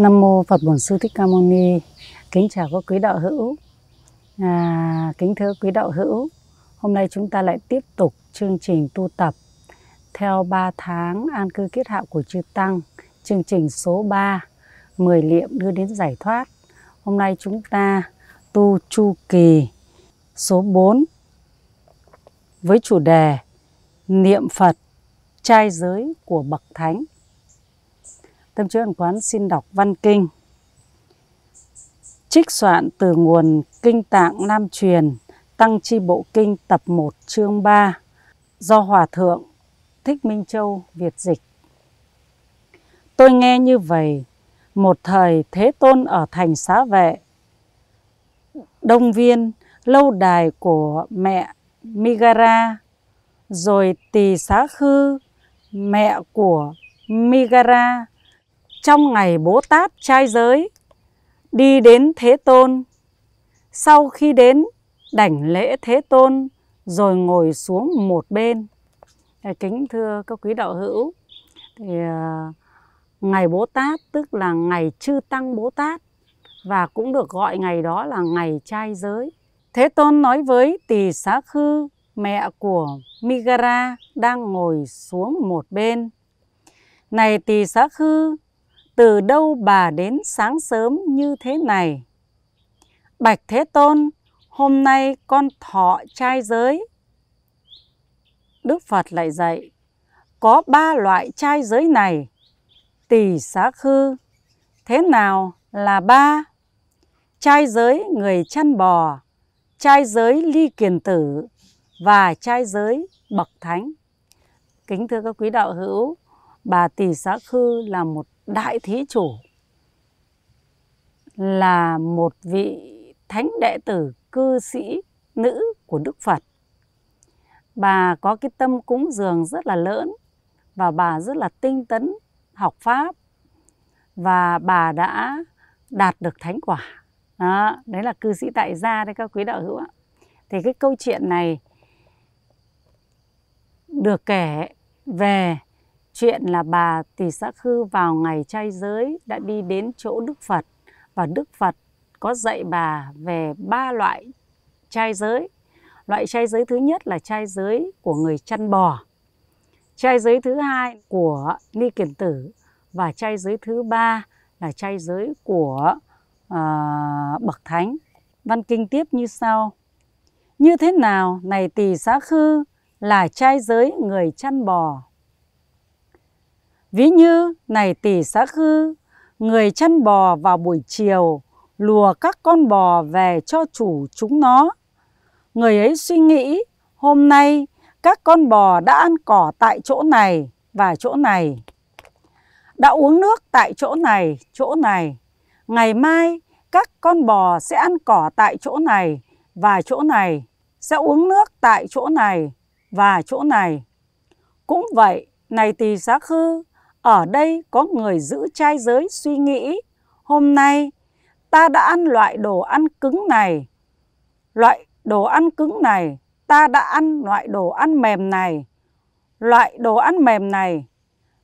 Nam mô Phật Bổn Sư Thích Ca Mâu Ni. Kính chào các quý đạo hữu. À, kính thưa quý đạo hữu, hôm nay chúng ta lại tiếp tục chương trình tu tập theo 3 tháng an cư kiết hạ của chư tăng, chương trình số 3, 10 liệm đưa đến giải thoát. Hôm nay chúng ta tu chu kỳ số 4 với chủ đề niệm Phật trai giới của bậc thánh Tâm Chúa Ẩn Quán xin đọc văn kinh. Trích soạn từ nguồn Kinh Tạng Nam Truyền, Tăng Chi Bộ Kinh tập 1 chương 3, do Hòa Thượng Thích Minh Châu Việt Dịch. Tôi nghe như vậy, một thời Thế Tôn ở thành xá vệ, Đông Viên, lâu đài của mẹ Migara, rồi Tỳ Xá Khư, mẹ của Migara trong ngày Bố Tát trai giới, đi đến Thế Tôn. Sau khi đến, đảnh lễ Thế Tôn, rồi ngồi xuống một bên. Kính thưa các quý đạo hữu, thì à, ngày Bố Tát tức là ngày Chư Tăng Bố Tát và cũng được gọi ngày đó là ngày trai giới. Thế Tôn nói với Tỳ Xá Khư, mẹ của Migara đang ngồi xuống một bên. Này Tỳ Xá Khư, từ đâu bà đến sáng sớm như thế này? Bạch Thế Tôn, hôm nay con thọ trai giới. Đức Phật lại dạy, có ba loại trai giới này, tỷ xá khư, thế nào là ba? Trai giới người chăn bò, trai giới ly kiền tử và trai giới bậc thánh. Kính thưa các quý đạo hữu, bà tỷ xá khư là một Đại Thí Chủ là một vị thánh đệ tử cư sĩ nữ của Đức Phật. Bà có cái tâm cúng dường rất là lớn và bà rất là tinh tấn học Pháp và bà đã đạt được thánh quả. Đó, đấy là cư sĩ tại gia đấy các quý đạo hữu ạ. Thì cái câu chuyện này được kể về chuyện là bà Tỳ Xã Khư vào ngày trai giới đã đi đến chỗ Đức Phật và Đức Phật có dạy bà về ba loại trai giới. Loại trai giới thứ nhất là trai giới của người chăn bò, trai giới thứ hai của ni kiền tử và trai giới thứ ba là trai giới của uh, bậc thánh. Văn kinh tiếp như sau. Như thế nào này tỳ xá khư là trai giới người chăn bò Ví như này tỷ xã khư, người chăn bò vào buổi chiều, lùa các con bò về cho chủ chúng nó. Người ấy suy nghĩ, hôm nay các con bò đã ăn cỏ tại chỗ này và chỗ này, đã uống nước tại chỗ này, chỗ này. Ngày mai các con bò sẽ ăn cỏ tại chỗ này và chỗ này, sẽ uống nước tại chỗ này và chỗ này. Cũng vậy, này tỳ xá khư, ở đây có người giữ trai giới suy nghĩ, hôm nay ta đã ăn loại đồ ăn cứng này, loại đồ ăn cứng này, ta đã ăn loại đồ ăn mềm này, loại đồ ăn mềm này,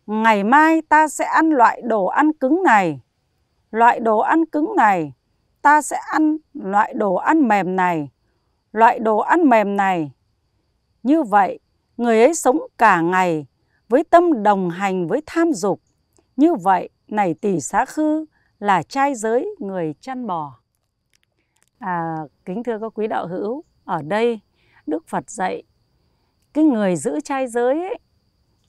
ngày mai ta sẽ ăn loại đồ ăn cứng này, loại đồ ăn cứng này, ta sẽ ăn loại đồ ăn mềm này, loại đồ ăn mềm này. Như vậy, người ấy sống cả ngày với tâm đồng hành với tham dục. Như vậy, này tỷ xá khư là trai giới người chăn bò. À, kính thưa các quý đạo hữu, ở đây Đức Phật dạy cái người giữ trai giới ấy,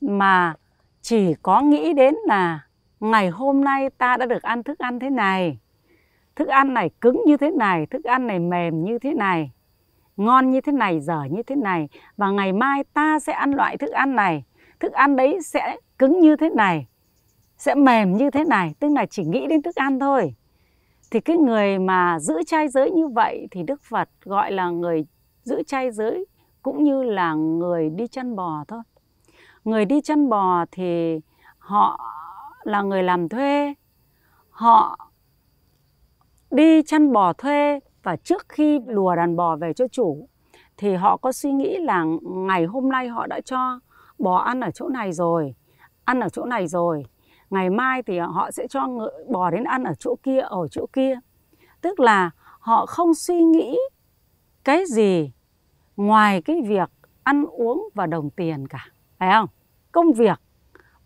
mà chỉ có nghĩ đến là ngày hôm nay ta đã được ăn thức ăn thế này, thức ăn này cứng như thế này, thức ăn này mềm như thế này, ngon như thế này, dở như thế này và ngày mai ta sẽ ăn loại thức ăn này thức ăn đấy sẽ cứng như thế này sẽ mềm như thế này tức là chỉ nghĩ đến thức ăn thôi thì cái người mà giữ trai giới như vậy thì đức phật gọi là người giữ trai giới cũng như là người đi chăn bò thôi người đi chăn bò thì họ là người làm thuê họ đi chăn bò thuê và trước khi lùa đàn bò về cho chủ thì họ có suy nghĩ là ngày hôm nay họ đã cho bò ăn ở chỗ này rồi ăn ở chỗ này rồi ngày mai thì họ sẽ cho ngựa bò đến ăn ở chỗ kia ở chỗ kia tức là họ không suy nghĩ cái gì ngoài cái việc ăn uống và đồng tiền cả phải không công việc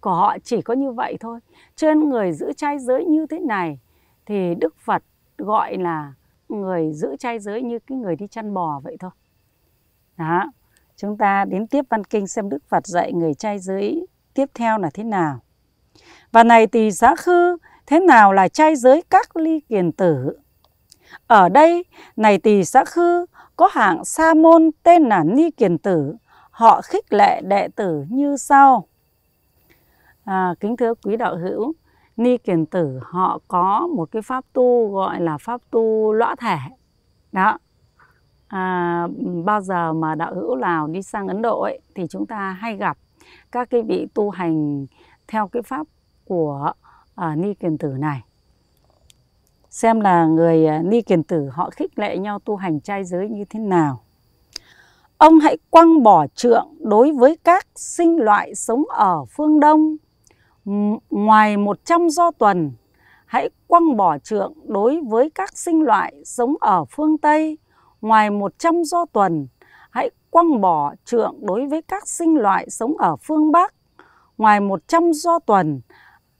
của họ chỉ có như vậy thôi trên người giữ trai giới như thế này thì đức phật gọi là người giữ trai giới như cái người đi chăn bò vậy thôi đó Chúng ta đến tiếp văn kinh xem Đức Phật dạy người trai giới tiếp theo là thế nào. Và này thì giá khư, thế nào là trai giới các ly kiền tử? Ở đây, này tỳ xã khư có hạng sa môn tên là Ni Kiền Tử. Họ khích lệ đệ tử như sau. À, kính thưa quý đạo hữu, Ni Kiền Tử họ có một cái pháp tu gọi là pháp tu lõa thể. Đó, à, bao giờ mà đạo hữu Lào đi sang Ấn Độ ấy, thì chúng ta hay gặp các cái vị tu hành theo cái pháp của à, Ni Kiền Tử này. Xem là người à, Ni Kiền Tử họ khích lệ nhau tu hành trai giới như thế nào. Ông hãy quăng bỏ trượng đối với các sinh loại sống ở phương Đông ngoài 100 do tuần. Hãy quăng bỏ trượng đối với các sinh loại sống ở phương Tây ngoài 100 do tuần, hãy quăng bỏ trượng đối với các sinh loại sống ở phương Bắc. Ngoài 100 do tuần,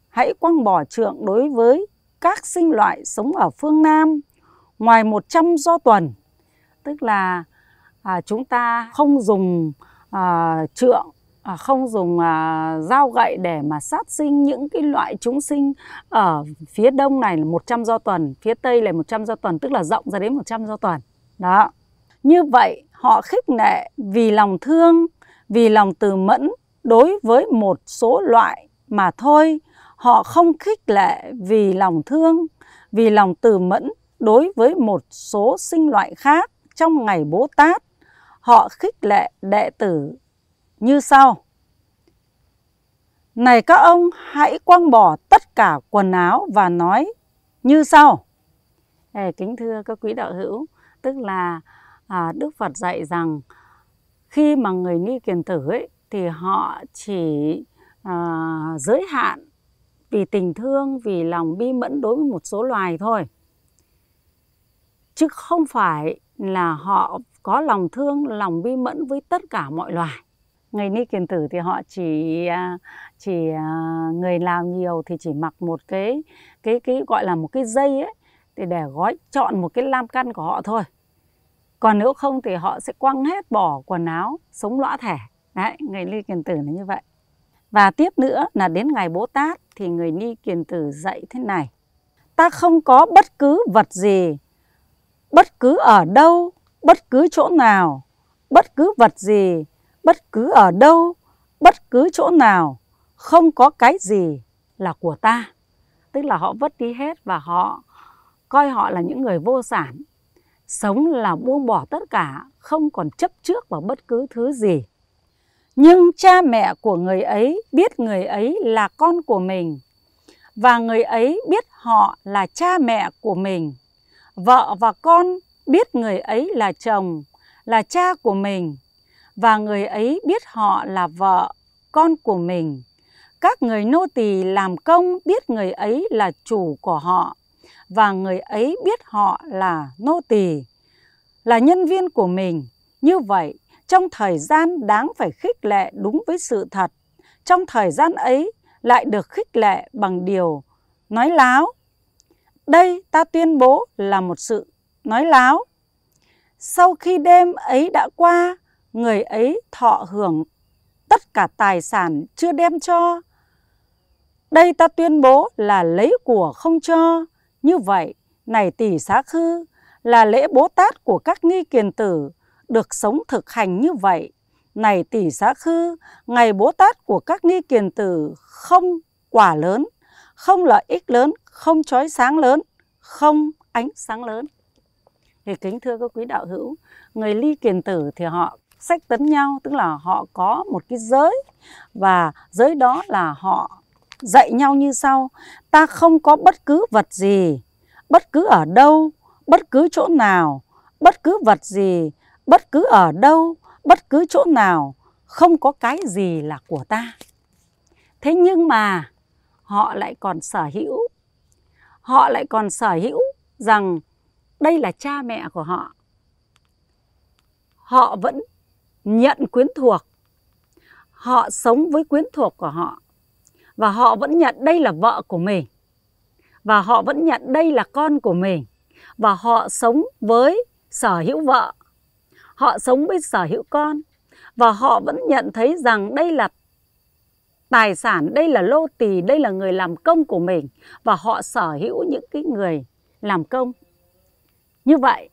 hãy quăng bỏ trượng đối với các sinh loại sống ở phương Nam. Ngoài 100 do tuần, tức là à, chúng ta không dùng à, trượng À, không dùng à, dao gậy để mà sát sinh những cái loại chúng sinh ở phía đông này là 100 do tuần, phía tây là 100 do tuần, tức là rộng ra đến 100 do tuần. Đó. Như vậy họ khích lệ vì lòng thương, vì lòng từ mẫn đối với một số loại mà thôi. Họ không khích lệ vì lòng thương, vì lòng từ mẫn đối với một số sinh loại khác trong ngày Bố Tát. Họ khích lệ đệ tử như sau. Này các ông, hãy quăng bỏ tất cả quần áo và nói như sau. Ê, kính thưa các quý đạo hữu, tức là à, Đức Phật dạy rằng khi mà người nghi kiền tử ấy thì họ chỉ à, giới hạn vì tình thương, vì lòng bi mẫn đối với một số loài thôi. Chứ không phải là họ có lòng thương, lòng bi mẫn với tất cả mọi loài. Người ni kiền tử thì họ chỉ à, chỉ à, người làm nhiều thì chỉ mặc một cái cái cái gọi là một cái dây ấy thì để gói chọn một cái lam căn của họ thôi còn nếu không thì họ sẽ quăng hết bỏ quần áo sống lõa thẻ đấy người ni kiền tử là như vậy và tiếp nữa là đến ngày bố tát thì người ni kiền tử dạy thế này ta không có bất cứ vật gì bất cứ ở đâu bất cứ chỗ nào bất cứ vật gì bất cứ ở đâu bất cứ chỗ nào không có cái gì là của ta tức là họ vứt đi hết và họ coi họ là những người vô sản, sống là buông bỏ tất cả, không còn chấp trước vào bất cứ thứ gì. Nhưng cha mẹ của người ấy biết người ấy là con của mình và người ấy biết họ là cha mẹ của mình. Vợ và con biết người ấy là chồng, là cha của mình và người ấy biết họ là vợ, con của mình. Các người nô tỳ làm công biết người ấy là chủ của họ và người ấy biết họ là nô tỳ, là nhân viên của mình. Như vậy, trong thời gian đáng phải khích lệ đúng với sự thật, trong thời gian ấy lại được khích lệ bằng điều nói láo. Đây ta tuyên bố là một sự nói láo. Sau khi đêm ấy đã qua, người ấy thọ hưởng tất cả tài sản chưa đem cho. Đây ta tuyên bố là lấy của không cho, như vậy, này tỷ xá khư là lễ bố tát của các nghi kiền tử được sống thực hành như vậy. Này tỷ xá khư, ngày bố tát của các nghi kiền tử không quả lớn, không lợi ích lớn, không chói sáng lớn, không ánh sáng lớn. Thì kính thưa các quý đạo hữu, người ly kiền tử thì họ sách tấn nhau, tức là họ có một cái giới và giới đó là họ dạy nhau như sau ta không có bất cứ vật gì bất cứ ở đâu bất cứ chỗ nào bất cứ vật gì bất cứ ở đâu bất cứ chỗ nào không có cái gì là của ta thế nhưng mà họ lại còn sở hữu họ lại còn sở hữu rằng đây là cha mẹ của họ họ vẫn nhận quyến thuộc họ sống với quyến thuộc của họ và họ vẫn nhận đây là vợ của mình và họ vẫn nhận đây là con của mình và họ sống với sở hữu vợ họ sống với sở hữu con và họ vẫn nhận thấy rằng đây là tài sản đây là lô tỳ đây là người làm công của mình và họ sở hữu những cái người làm công như vậy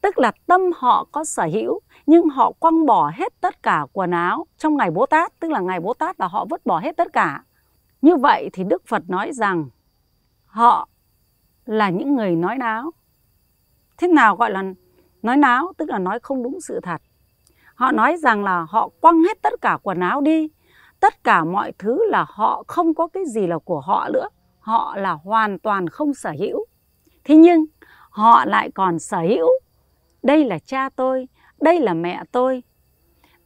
tức là tâm họ có sở hữu nhưng họ quăng bỏ hết tất cả quần áo trong ngày bố tát tức là ngày bố tát là họ vứt bỏ hết tất cả như vậy thì Đức Phật nói rằng họ là những người nói náo. Thế nào gọi là nói náo? Tức là nói không đúng sự thật. Họ nói rằng là họ quăng hết tất cả quần áo đi. Tất cả mọi thứ là họ không có cái gì là của họ nữa. Họ là hoàn toàn không sở hữu. Thế nhưng họ lại còn sở hữu. Đây là cha tôi, đây là mẹ tôi.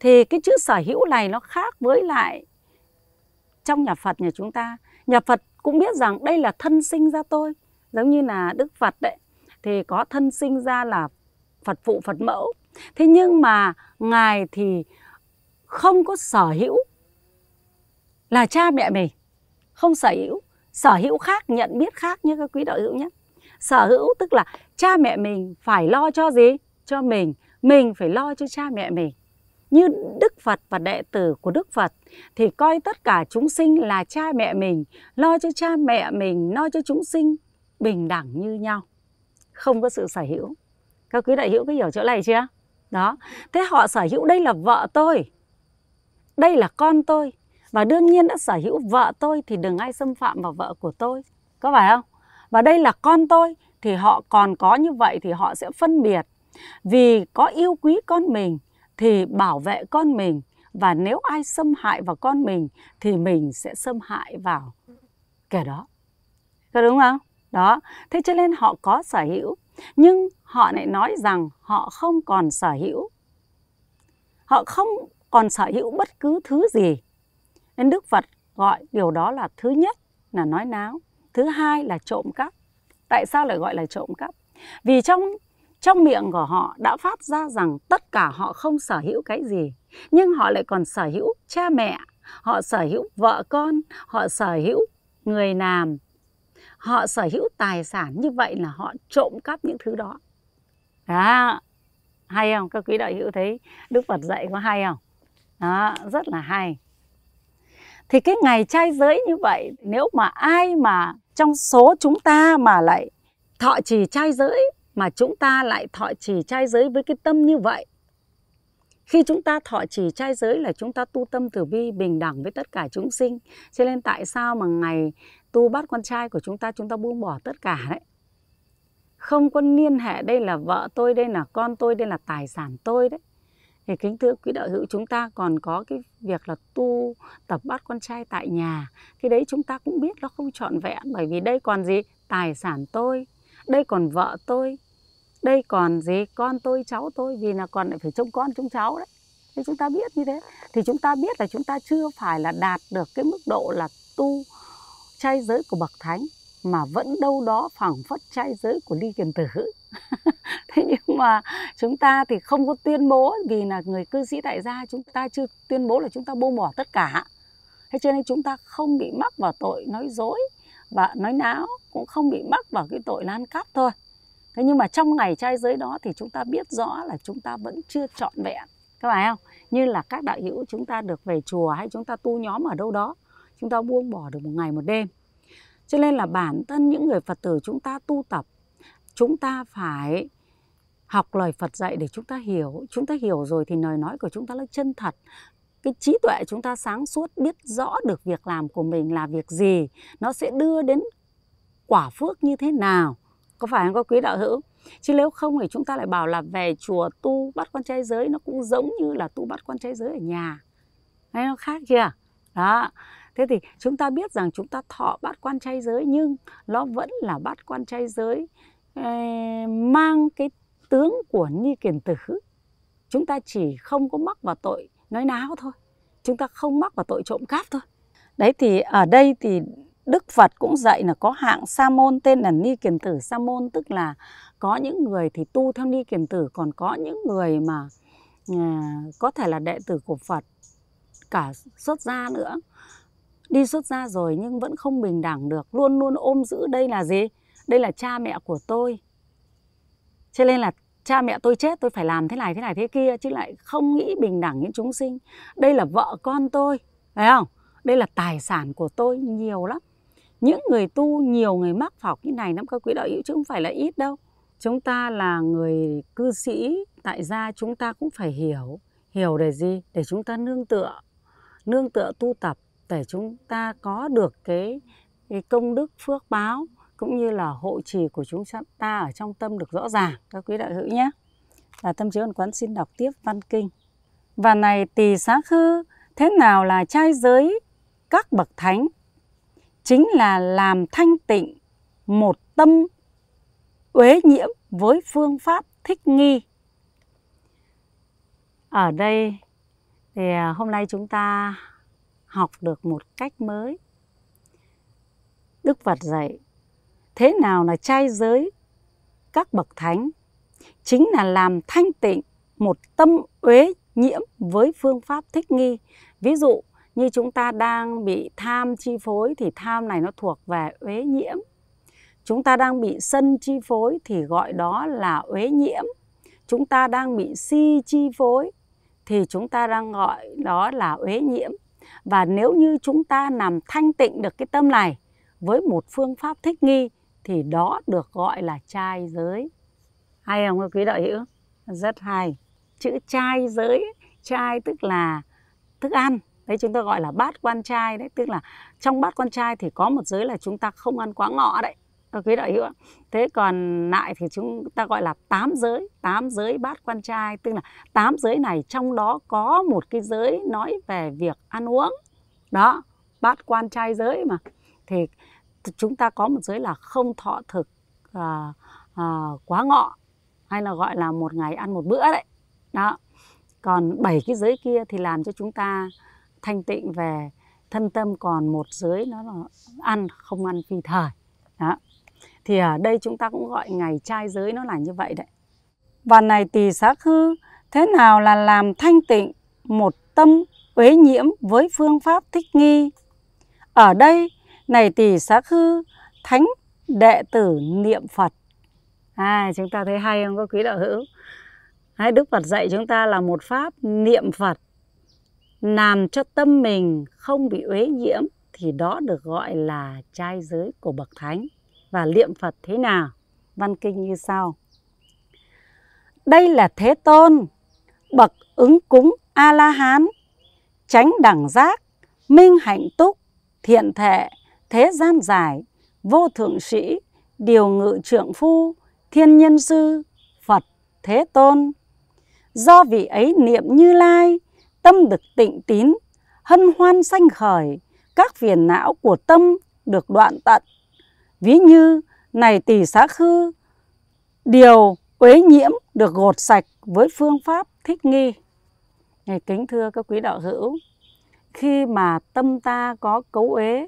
Thì cái chữ sở hữu này nó khác với lại trong nhà Phật nhà chúng ta nhà Phật cũng biết rằng đây là thân sinh ra tôi giống như là Đức Phật đấy thì có thân sinh ra là Phật phụ Phật mẫu thế nhưng mà ngài thì không có sở hữu là cha mẹ mình không sở hữu sở hữu khác nhận biết khác như các quý đạo hữu nhé sở hữu tức là cha mẹ mình phải lo cho gì cho mình mình phải lo cho cha mẹ mình như đức phật và đệ tử của đức phật thì coi tất cả chúng sinh là cha mẹ mình, lo cho cha mẹ mình, lo cho chúng sinh bình đẳng như nhau. Không có sự sở hữu. Các quý đại hữu có hiểu chỗ này chưa? Đó. Thế họ sở hữu đây là vợ tôi. Đây là con tôi. Và đương nhiên đã sở hữu vợ tôi thì đừng ai xâm phạm vào vợ của tôi. Có phải không? Và đây là con tôi thì họ còn có như vậy thì họ sẽ phân biệt. Vì có yêu quý con mình thì bảo vệ con mình và nếu ai xâm hại vào con mình thì mình sẽ xâm hại vào kẻ đó có đúng không đó thế cho nên họ có sở hữu nhưng họ lại nói rằng họ không còn sở hữu họ không còn sở hữu bất cứ thứ gì nên đức phật gọi điều đó là thứ nhất là nói náo thứ hai là trộm cắp tại sao lại gọi là trộm cắp vì trong trong miệng của họ đã phát ra rằng tất cả họ không sở hữu cái gì nhưng họ lại còn sở hữu cha mẹ họ sở hữu vợ con họ sở hữu người làm họ sở hữu tài sản như vậy là họ trộm cắp những thứ đó đó hay không các quý đạo hữu thấy đức phật dạy có hay không đó rất là hay thì cái ngày trai giới như vậy nếu mà ai mà trong số chúng ta mà lại thọ trì trai giới mà chúng ta lại thọ trì trai giới với cái tâm như vậy khi chúng ta thọ chỉ trai giới là chúng ta tu tâm từ bi bình đẳng với tất cả chúng sinh cho nên tại sao mà ngày tu bắt con trai của chúng ta chúng ta buông bỏ tất cả đấy không có liên hệ đây là vợ tôi đây là con tôi đây là tài sản tôi đấy thì kính thưa quý đạo hữu chúng ta còn có cái việc là tu tập bắt con trai tại nhà cái đấy chúng ta cũng biết nó không trọn vẹn bởi vì đây còn gì tài sản tôi đây còn vợ tôi đây còn gì con tôi cháu tôi vì là còn lại phải trông con trông cháu đấy thì chúng ta biết như thế thì chúng ta biết là chúng ta chưa phải là đạt được cái mức độ là tu trai giới của bậc thánh mà vẫn đâu đó phảng phất trai giới của ly kiền tử thế nhưng mà chúng ta thì không có tuyên bố vì là người cư sĩ tại gia chúng ta chưa tuyên bố là chúng ta buông bỏ tất cả thế cho nên chúng ta không bị mắc vào tội nói dối và nói náo cũng không bị mắc vào cái tội lan cắp thôi thế nhưng mà trong ngày trai giới đó thì chúng ta biết rõ là chúng ta vẫn chưa trọn vẹn các bạn không như là các đạo hữu chúng ta được về chùa hay chúng ta tu nhóm ở đâu đó chúng ta buông bỏ được một ngày một đêm cho nên là bản thân những người phật tử chúng ta tu tập chúng ta phải học lời phật dạy để chúng ta hiểu chúng ta hiểu rồi thì lời nói của chúng ta nó chân thật cái trí tuệ chúng ta sáng suốt biết rõ được việc làm của mình là việc gì nó sẽ đưa đến quả phước như thế nào có phải không có quý đạo hữu chứ nếu không thì chúng ta lại bảo là về chùa tu bắt con trai giới nó cũng giống như là tu bắt con trai giới ở nhà hay nó khác chưa đó thế thì chúng ta biết rằng chúng ta thọ bắt quan trai giới nhưng nó vẫn là bắt quan trai giới ờ, mang cái tướng của ni kiền tử chúng ta chỉ không có mắc vào tội nói náo thôi chúng ta không mắc vào tội trộm cắp thôi đấy thì ở đây thì Đức Phật cũng dạy là có hạng sa môn tên là ni kiền tử sa môn tức là có những người thì tu theo ni kiền tử còn có những người mà à, có thể là đệ tử của Phật cả xuất gia nữa đi xuất gia rồi nhưng vẫn không bình đẳng được luôn luôn ôm giữ đây là gì đây là cha mẹ của tôi cho nên là cha mẹ tôi chết tôi phải làm thế này thế này thế kia chứ lại không nghĩ bình đẳng những chúng sinh đây là vợ con tôi phải không đây là tài sản của tôi nhiều lắm những người tu nhiều người mắc phọc như này năm các quý đạo hữu chứ không phải là ít đâu chúng ta là người cư sĩ tại gia chúng ta cũng phải hiểu hiểu để gì để chúng ta nương tựa nương tựa tu tập để chúng ta có được cái, cái công đức phước báo cũng như là hộ trì của chúng ta ở trong tâm được rõ ràng các quý đạo hữu nhé và tâm chiếu văn quán xin đọc tiếp văn kinh và này tỳ xá khư thế nào là trai giới các bậc thánh chính là làm thanh tịnh một tâm uế nhiễm với phương pháp thích nghi. Ở đây thì à, hôm nay chúng ta học được một cách mới. Đức Phật dạy thế nào là trai giới các bậc thánh chính là làm thanh tịnh một tâm uế nhiễm với phương pháp thích nghi. Ví dụ như chúng ta đang bị tham chi phối thì tham này nó thuộc về uế nhiễm chúng ta đang bị sân chi phối thì gọi đó là uế nhiễm chúng ta đang bị si chi phối thì chúng ta đang gọi đó là uế nhiễm và nếu như chúng ta làm thanh tịnh được cái tâm này với một phương pháp thích nghi thì đó được gọi là trai giới hay không quý đạo hữu rất hay chữ trai giới trai tức là thức ăn đấy chúng ta gọi là bát quan trai đấy tức là trong bát quan trai thì có một giới là chúng ta không ăn quá ngọ đấy ờ, các quý đạo hữu thế còn lại thì chúng ta gọi là tám giới tám giới bát quan trai tức là tám giới này trong đó có một cái giới nói về việc ăn uống đó bát quan trai giới mà thì chúng ta có một giới là không thọ thực à, à, quá ngọ hay là gọi là một ngày ăn một bữa đấy đó còn bảy cái giới kia thì làm cho chúng ta thanh tịnh về thân tâm còn một giới nó là ăn không ăn phi thời đó thì ở đây chúng ta cũng gọi ngày trai giới nó là như vậy đấy và này tỳ xác hư thế nào là làm thanh tịnh một tâm uế nhiễm với phương pháp thích nghi ở đây này tỳ xác hư thánh đệ tử niệm phật à chúng ta thấy hay không các quý đạo hữu Đấy, Đức Phật dạy chúng ta là một pháp niệm Phật làm cho tâm mình không bị uế nhiễm thì đó được gọi là trai giới của bậc thánh. Và niệm Phật thế nào? Văn kinh như sau. Đây là Thế Tôn, bậc ứng cúng A-la-hán, tránh đẳng giác, minh hạnh túc, thiện thệ, thế gian giải, vô thượng sĩ, điều ngự trượng phu, thiên nhân sư, Phật, Thế Tôn. Do vị ấy niệm như lai, tâm được tịnh tín, hân hoan sanh khởi, các phiền não của tâm được đoạn tận. Ví như này tỷ xá khư, điều uế nhiễm được gột sạch với phương pháp thích nghi. Ngày kính thưa các quý đạo hữu, khi mà tâm ta có cấu uế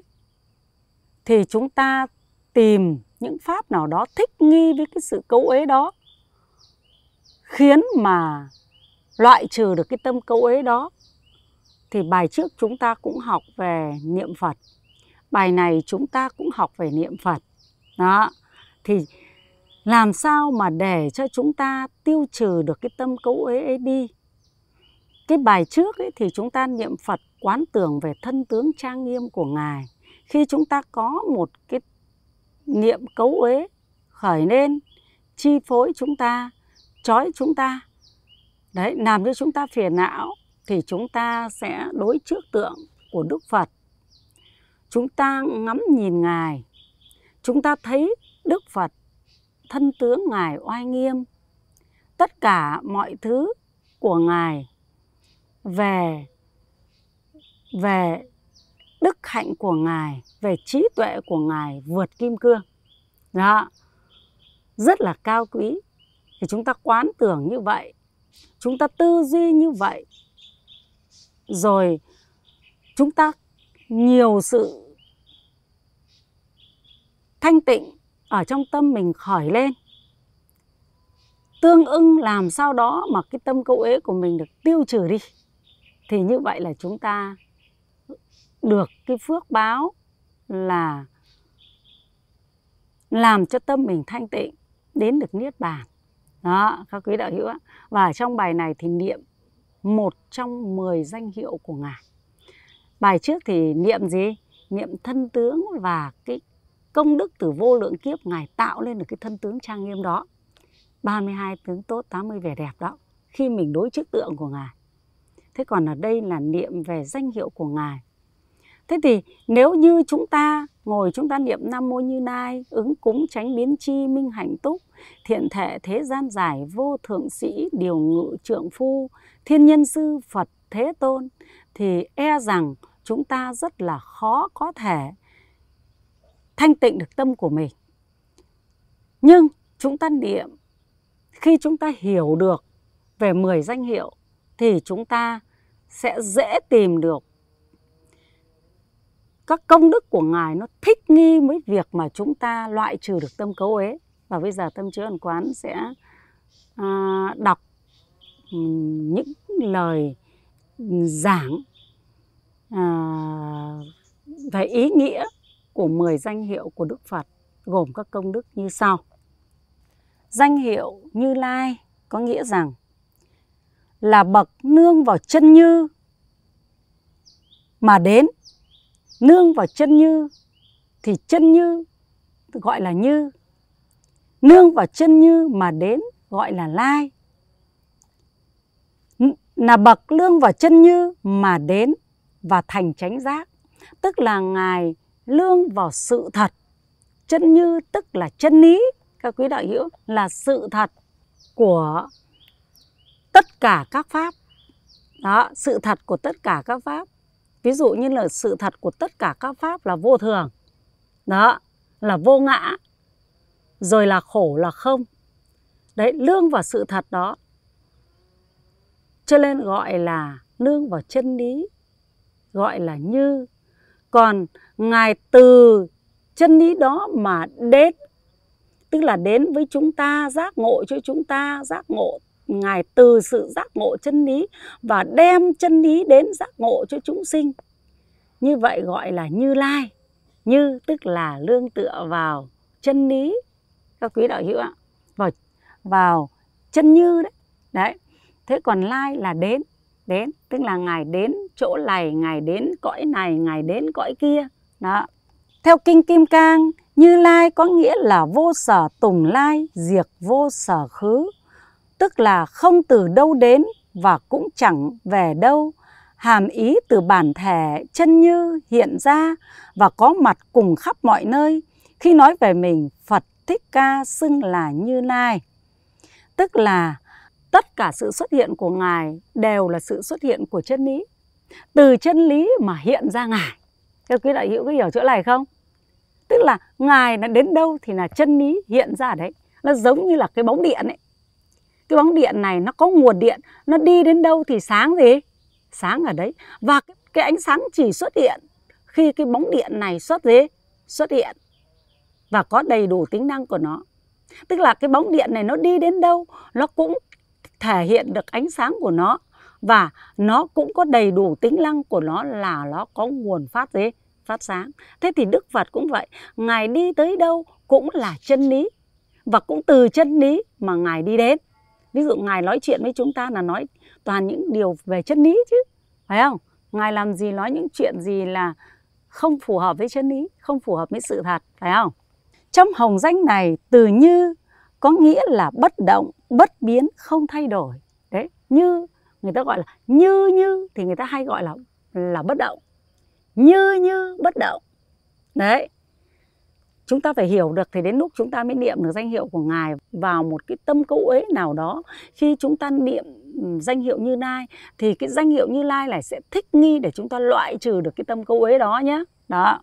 thì chúng ta tìm những pháp nào đó thích nghi với cái sự cấu uế đó khiến mà loại trừ được cái tâm câu ế đó thì bài trước chúng ta cũng học về niệm Phật. Bài này chúng ta cũng học về niệm Phật. Đó. Thì làm sao mà để cho chúng ta tiêu trừ được cái tâm cấu ế ấy đi? Cái bài trước ấy thì chúng ta niệm Phật quán tưởng về thân tướng trang nghiêm của Ngài. Khi chúng ta có một cái niệm cấu ế khởi lên chi phối chúng ta, trói chúng ta đấy làm cho chúng ta phiền não thì chúng ta sẽ đối trước tượng của đức phật chúng ta ngắm nhìn ngài chúng ta thấy đức phật thân tướng ngài oai nghiêm tất cả mọi thứ của ngài về về đức hạnh của ngài về trí tuệ của ngài vượt kim cương đó rất là cao quý thì chúng ta quán tưởng như vậy chúng ta tư duy như vậy rồi chúng ta nhiều sự thanh tịnh ở trong tâm mình khởi lên tương ưng làm sao đó mà cái tâm câu ế của mình được tiêu trừ đi thì như vậy là chúng ta được cái phước báo là làm cho tâm mình thanh tịnh đến được niết bàn đó các quý đạo hữu ạ và trong bài này thì niệm một trong 10 danh hiệu của ngài bài trước thì niệm gì niệm thân tướng và cái công đức từ vô lượng kiếp ngài tạo lên được cái thân tướng trang nghiêm đó 32 tướng tốt 80 vẻ đẹp đó khi mình đối trước tượng của ngài thế còn ở đây là niệm về danh hiệu của ngài Thế thì nếu như chúng ta ngồi chúng ta niệm Nam Mô Như Lai, ứng cúng tránh biến chi minh hạnh túc, thiện thể thế gian giải vô thượng sĩ điều ngự trượng phu, thiên nhân sư Phật Thế Tôn thì e rằng chúng ta rất là khó có thể thanh tịnh được tâm của mình. Nhưng chúng ta niệm khi chúng ta hiểu được về 10 danh hiệu thì chúng ta sẽ dễ tìm được các công đức của ngài nó thích nghi với việc mà chúng ta loại trừ được tâm cấu ế và bây giờ tâm chứa ẩn quán sẽ à, đọc ừ, những lời giảng à, về ý nghĩa của 10 danh hiệu của Đức Phật gồm các công đức như sau. Danh hiệu Như Lai có nghĩa rằng là bậc nương vào chân như mà đến nương vào chân như thì chân như gọi là như nương vào chân như mà đến gọi là lai là bậc lương vào chân như mà đến và thành chánh giác tức là ngài lương vào sự thật chân như tức là chân lý các quý đạo hữu là sự thật của tất cả các pháp đó sự thật của tất cả các pháp ví dụ như là sự thật của tất cả các pháp là vô thường đó là vô ngã rồi là khổ là không đấy lương vào sự thật đó cho nên gọi là nương vào chân lý gọi là như còn ngài từ chân lý đó mà đến tức là đến với chúng ta giác ngộ cho chúng ta giác ngộ Ngài từ sự giác ngộ chân lý và đem chân lý đến giác ngộ cho chúng sinh. Như vậy gọi là Như Lai. Như tức là lương tựa vào chân lý. Các quý đạo hữu ạ, vào vào chân như đấy. Đấy. Thế còn lai là đến, đến tức là ngài đến chỗ này, ngài đến cõi này, ngài đến cõi kia. Đó. Theo kinh Kim Cang, Như Lai có nghĩa là vô sở tùng lai, diệt vô sở khứ tức là không từ đâu đến và cũng chẳng về đâu. Hàm ý từ bản thể chân như hiện ra và có mặt cùng khắp mọi nơi. Khi nói về mình, Phật Thích Ca xưng là Như Lai. Tức là tất cả sự xuất hiện của Ngài đều là sự xuất hiện của chân lý. Từ chân lý mà hiện ra Ngài. Các quý đại hữu có hiểu chỗ này không? Tức là Ngài đến đâu thì là chân lý hiện ra đấy. Nó giống như là cái bóng điện ấy cái bóng điện này nó có nguồn điện nó đi đến đâu thì sáng gì sáng ở đấy và cái, cái ánh sáng chỉ xuất hiện khi cái bóng điện này xuất gì xuất hiện và có đầy đủ tính năng của nó tức là cái bóng điện này nó đi đến đâu nó cũng thể hiện được ánh sáng của nó và nó cũng có đầy đủ tính năng của nó là nó có nguồn phát gì phát sáng thế thì đức phật cũng vậy ngài đi tới đâu cũng là chân lý và cũng từ chân lý mà ngài đi đến ví dụ ngài nói chuyện với chúng ta là nói toàn những điều về chân lý chứ phải không ngài làm gì nói những chuyện gì là không phù hợp với chân lý không phù hợp với sự thật phải không trong hồng danh này từ như có nghĩa là bất động bất biến không thay đổi đấy như người ta gọi là như như thì người ta hay gọi là là bất động như như bất động đấy Chúng ta phải hiểu được thì đến lúc chúng ta mới niệm được danh hiệu của Ngài vào một cái tâm cấu uế nào đó. Khi chúng ta niệm ừ, danh hiệu Như Lai thì cái danh hiệu Như Lai này sẽ thích nghi để chúng ta loại trừ được cái tâm cấu uế đó nhé. Đó.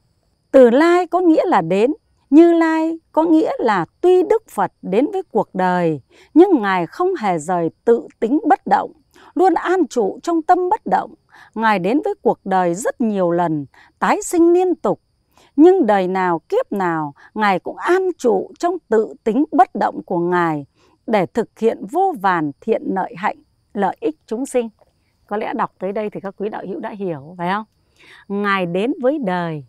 Từ Lai có nghĩa là đến, như Lai có nghĩa là tuy Đức Phật đến với cuộc đời, nhưng Ngài không hề rời tự tính bất động, luôn an trụ trong tâm bất động. Ngài đến với cuộc đời rất nhiều lần, tái sinh liên tục, nhưng đời nào kiếp nào Ngài cũng an trụ trong tự tính bất động của Ngài để thực hiện vô vàn thiện lợi hạnh, lợi ích chúng sinh. Có lẽ đọc tới đây thì các quý đạo hữu đã hiểu, phải không? Ngài đến với đời,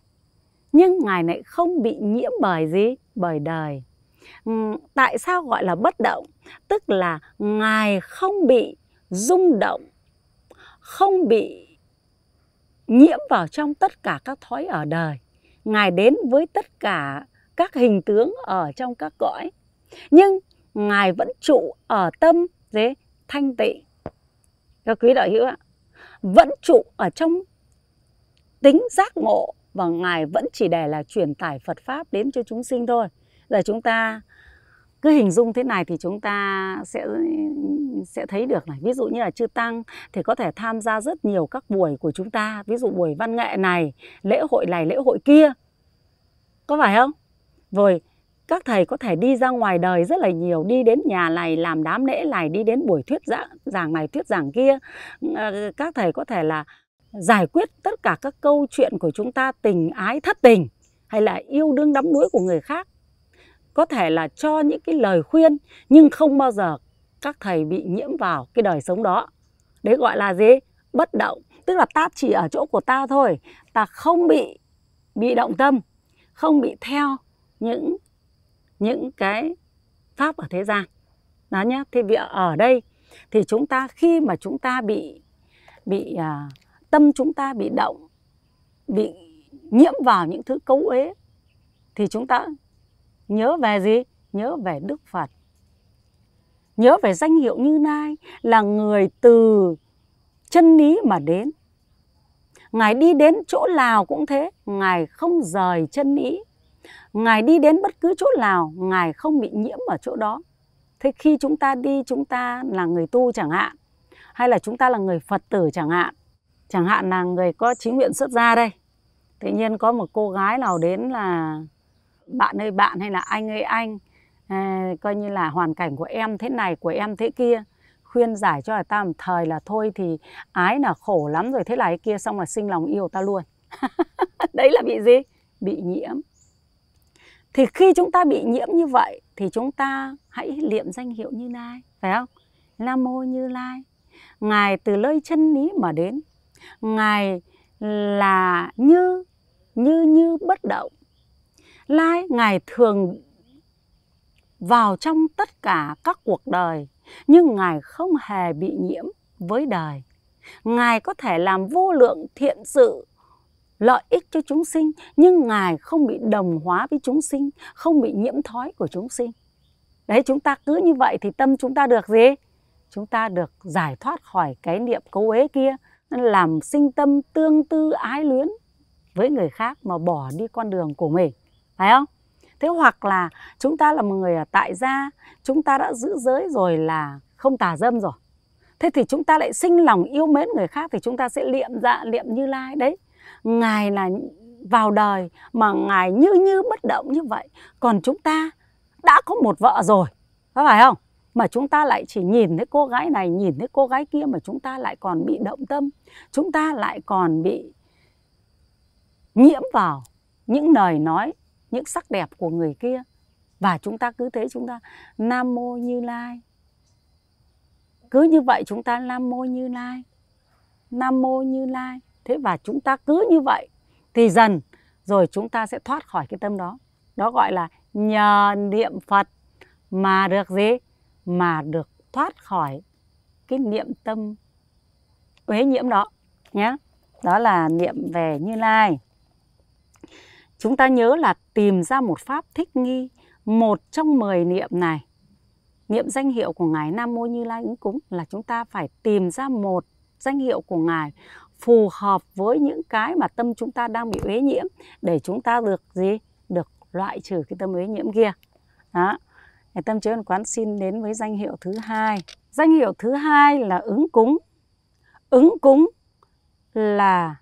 nhưng Ngài lại không bị nhiễm bởi gì? Bởi đời. Ừ, tại sao gọi là bất động? Tức là Ngài không bị rung động, không bị nhiễm vào trong tất cả các thói ở đời Ngài đến với tất cả các hình tướng ở trong các cõi. Nhưng Ngài vẫn trụ ở tâm thế thanh tịnh. Các quý đạo hữu ạ, vẫn trụ ở trong tính giác ngộ và Ngài vẫn chỉ để là truyền tải Phật Pháp đến cho chúng sinh thôi. Giờ chúng ta cứ hình dung thế này thì chúng ta sẽ sẽ thấy được này ví dụ như là chư tăng thì có thể tham gia rất nhiều các buổi của chúng ta ví dụ buổi văn nghệ này lễ hội này lễ hội kia có phải không rồi các thầy có thể đi ra ngoài đời rất là nhiều đi đến nhà này làm đám lễ này đi đến buổi thuyết giảng, này thuyết giảng kia ờ, các thầy có thể là giải quyết tất cả các câu chuyện của chúng ta tình ái thất tình hay là yêu đương đắm đuối của người khác có thể là cho những cái lời khuyên nhưng không bao giờ các thầy bị nhiễm vào cái đời sống đó đấy gọi là gì bất động tức là ta chỉ ở chỗ của ta thôi ta không bị bị động tâm không bị theo những những cái pháp ở thế gian đó nhé thì vì ở đây thì chúng ta khi mà chúng ta bị bị à, tâm chúng ta bị động bị nhiễm vào những thứ cấu uế thì chúng ta Nhớ về gì? Nhớ về Đức Phật. Nhớ về danh hiệu Như Lai là người từ chân lý mà đến. Ngài đi đến chỗ nào cũng thế, Ngài không rời chân lý. Ngài đi đến bất cứ chỗ nào, Ngài không bị nhiễm ở chỗ đó. Thế khi chúng ta đi, chúng ta là người tu chẳng hạn, hay là chúng ta là người Phật tử chẳng hạn, chẳng hạn là người có trí nguyện xuất gia đây. Tự nhiên có một cô gái nào đến là bạn ơi bạn hay là anh ơi anh à, coi như là hoàn cảnh của em thế này của em thế kia khuyên giải cho ta một thời là thôi thì ái là khổ lắm rồi thế là cái kia xong là sinh lòng yêu ta luôn đấy là bị gì bị nhiễm thì khi chúng ta bị nhiễm như vậy thì chúng ta hãy liệm danh hiệu như lai phải không nam mô như lai ngài từ lơi chân lý mà đến ngài là như như như bất động lai ngài thường vào trong tất cả các cuộc đời nhưng ngài không hề bị nhiễm với đời ngài có thể làm vô lượng thiện sự lợi ích cho chúng sinh nhưng ngài không bị đồng hóa với chúng sinh không bị nhiễm thói của chúng sinh đấy chúng ta cứ như vậy thì tâm chúng ta được gì chúng ta được giải thoát khỏi cái niệm cố ế kia làm sinh tâm tương tư ái luyến với người khác mà bỏ đi con đường của mình phải không thế hoặc là chúng ta là một người tại gia chúng ta đã giữ giới rồi là không tà dâm rồi thế thì chúng ta lại sinh lòng yêu mến người khác thì chúng ta sẽ liệm dạ liệm như lai đấy ngài là vào đời mà ngài như như bất động như vậy còn chúng ta đã có một vợ rồi có phải không mà chúng ta lại chỉ nhìn thấy cô gái này nhìn thấy cô gái kia mà chúng ta lại còn bị động tâm chúng ta lại còn bị nhiễm vào những lời nói những sắc đẹp của người kia và chúng ta cứ thế chúng ta nam mô như lai cứ như vậy chúng ta nam mô như lai nam mô như lai thế và chúng ta cứ như vậy thì dần rồi chúng ta sẽ thoát khỏi cái tâm đó đó gọi là nhờ niệm phật mà được gì mà được thoát khỏi cái niệm tâm uế nhiễm đó nhé đó là niệm về như lai Chúng ta nhớ là tìm ra một pháp thích nghi, một trong mười niệm này. Niệm danh hiệu của Ngài Nam Mô Như Lai ứng cúng là chúng ta phải tìm ra một danh hiệu của Ngài phù hợp với những cái mà tâm chúng ta đang bị uế nhiễm để chúng ta được gì? Được loại trừ cái tâm uế nhiễm kia. Đó. Ngày tâm chế quán xin đến với danh hiệu thứ hai. Danh hiệu thứ hai là ứng cúng. Ứng cúng là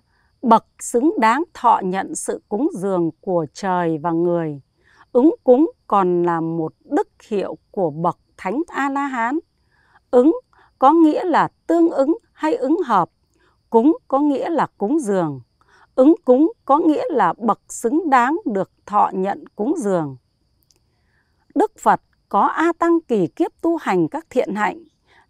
bậc xứng đáng thọ nhận sự cúng dường của trời và người. Ứng cúng còn là một đức hiệu của bậc thánh A-la-hán. Ứng có nghĩa là tương ứng hay ứng hợp, cúng có nghĩa là cúng dường. Ứng cúng có nghĩa là bậc xứng đáng được thọ nhận cúng dường. Đức Phật có A Tăng kỳ kiếp tu hành các thiện hạnh,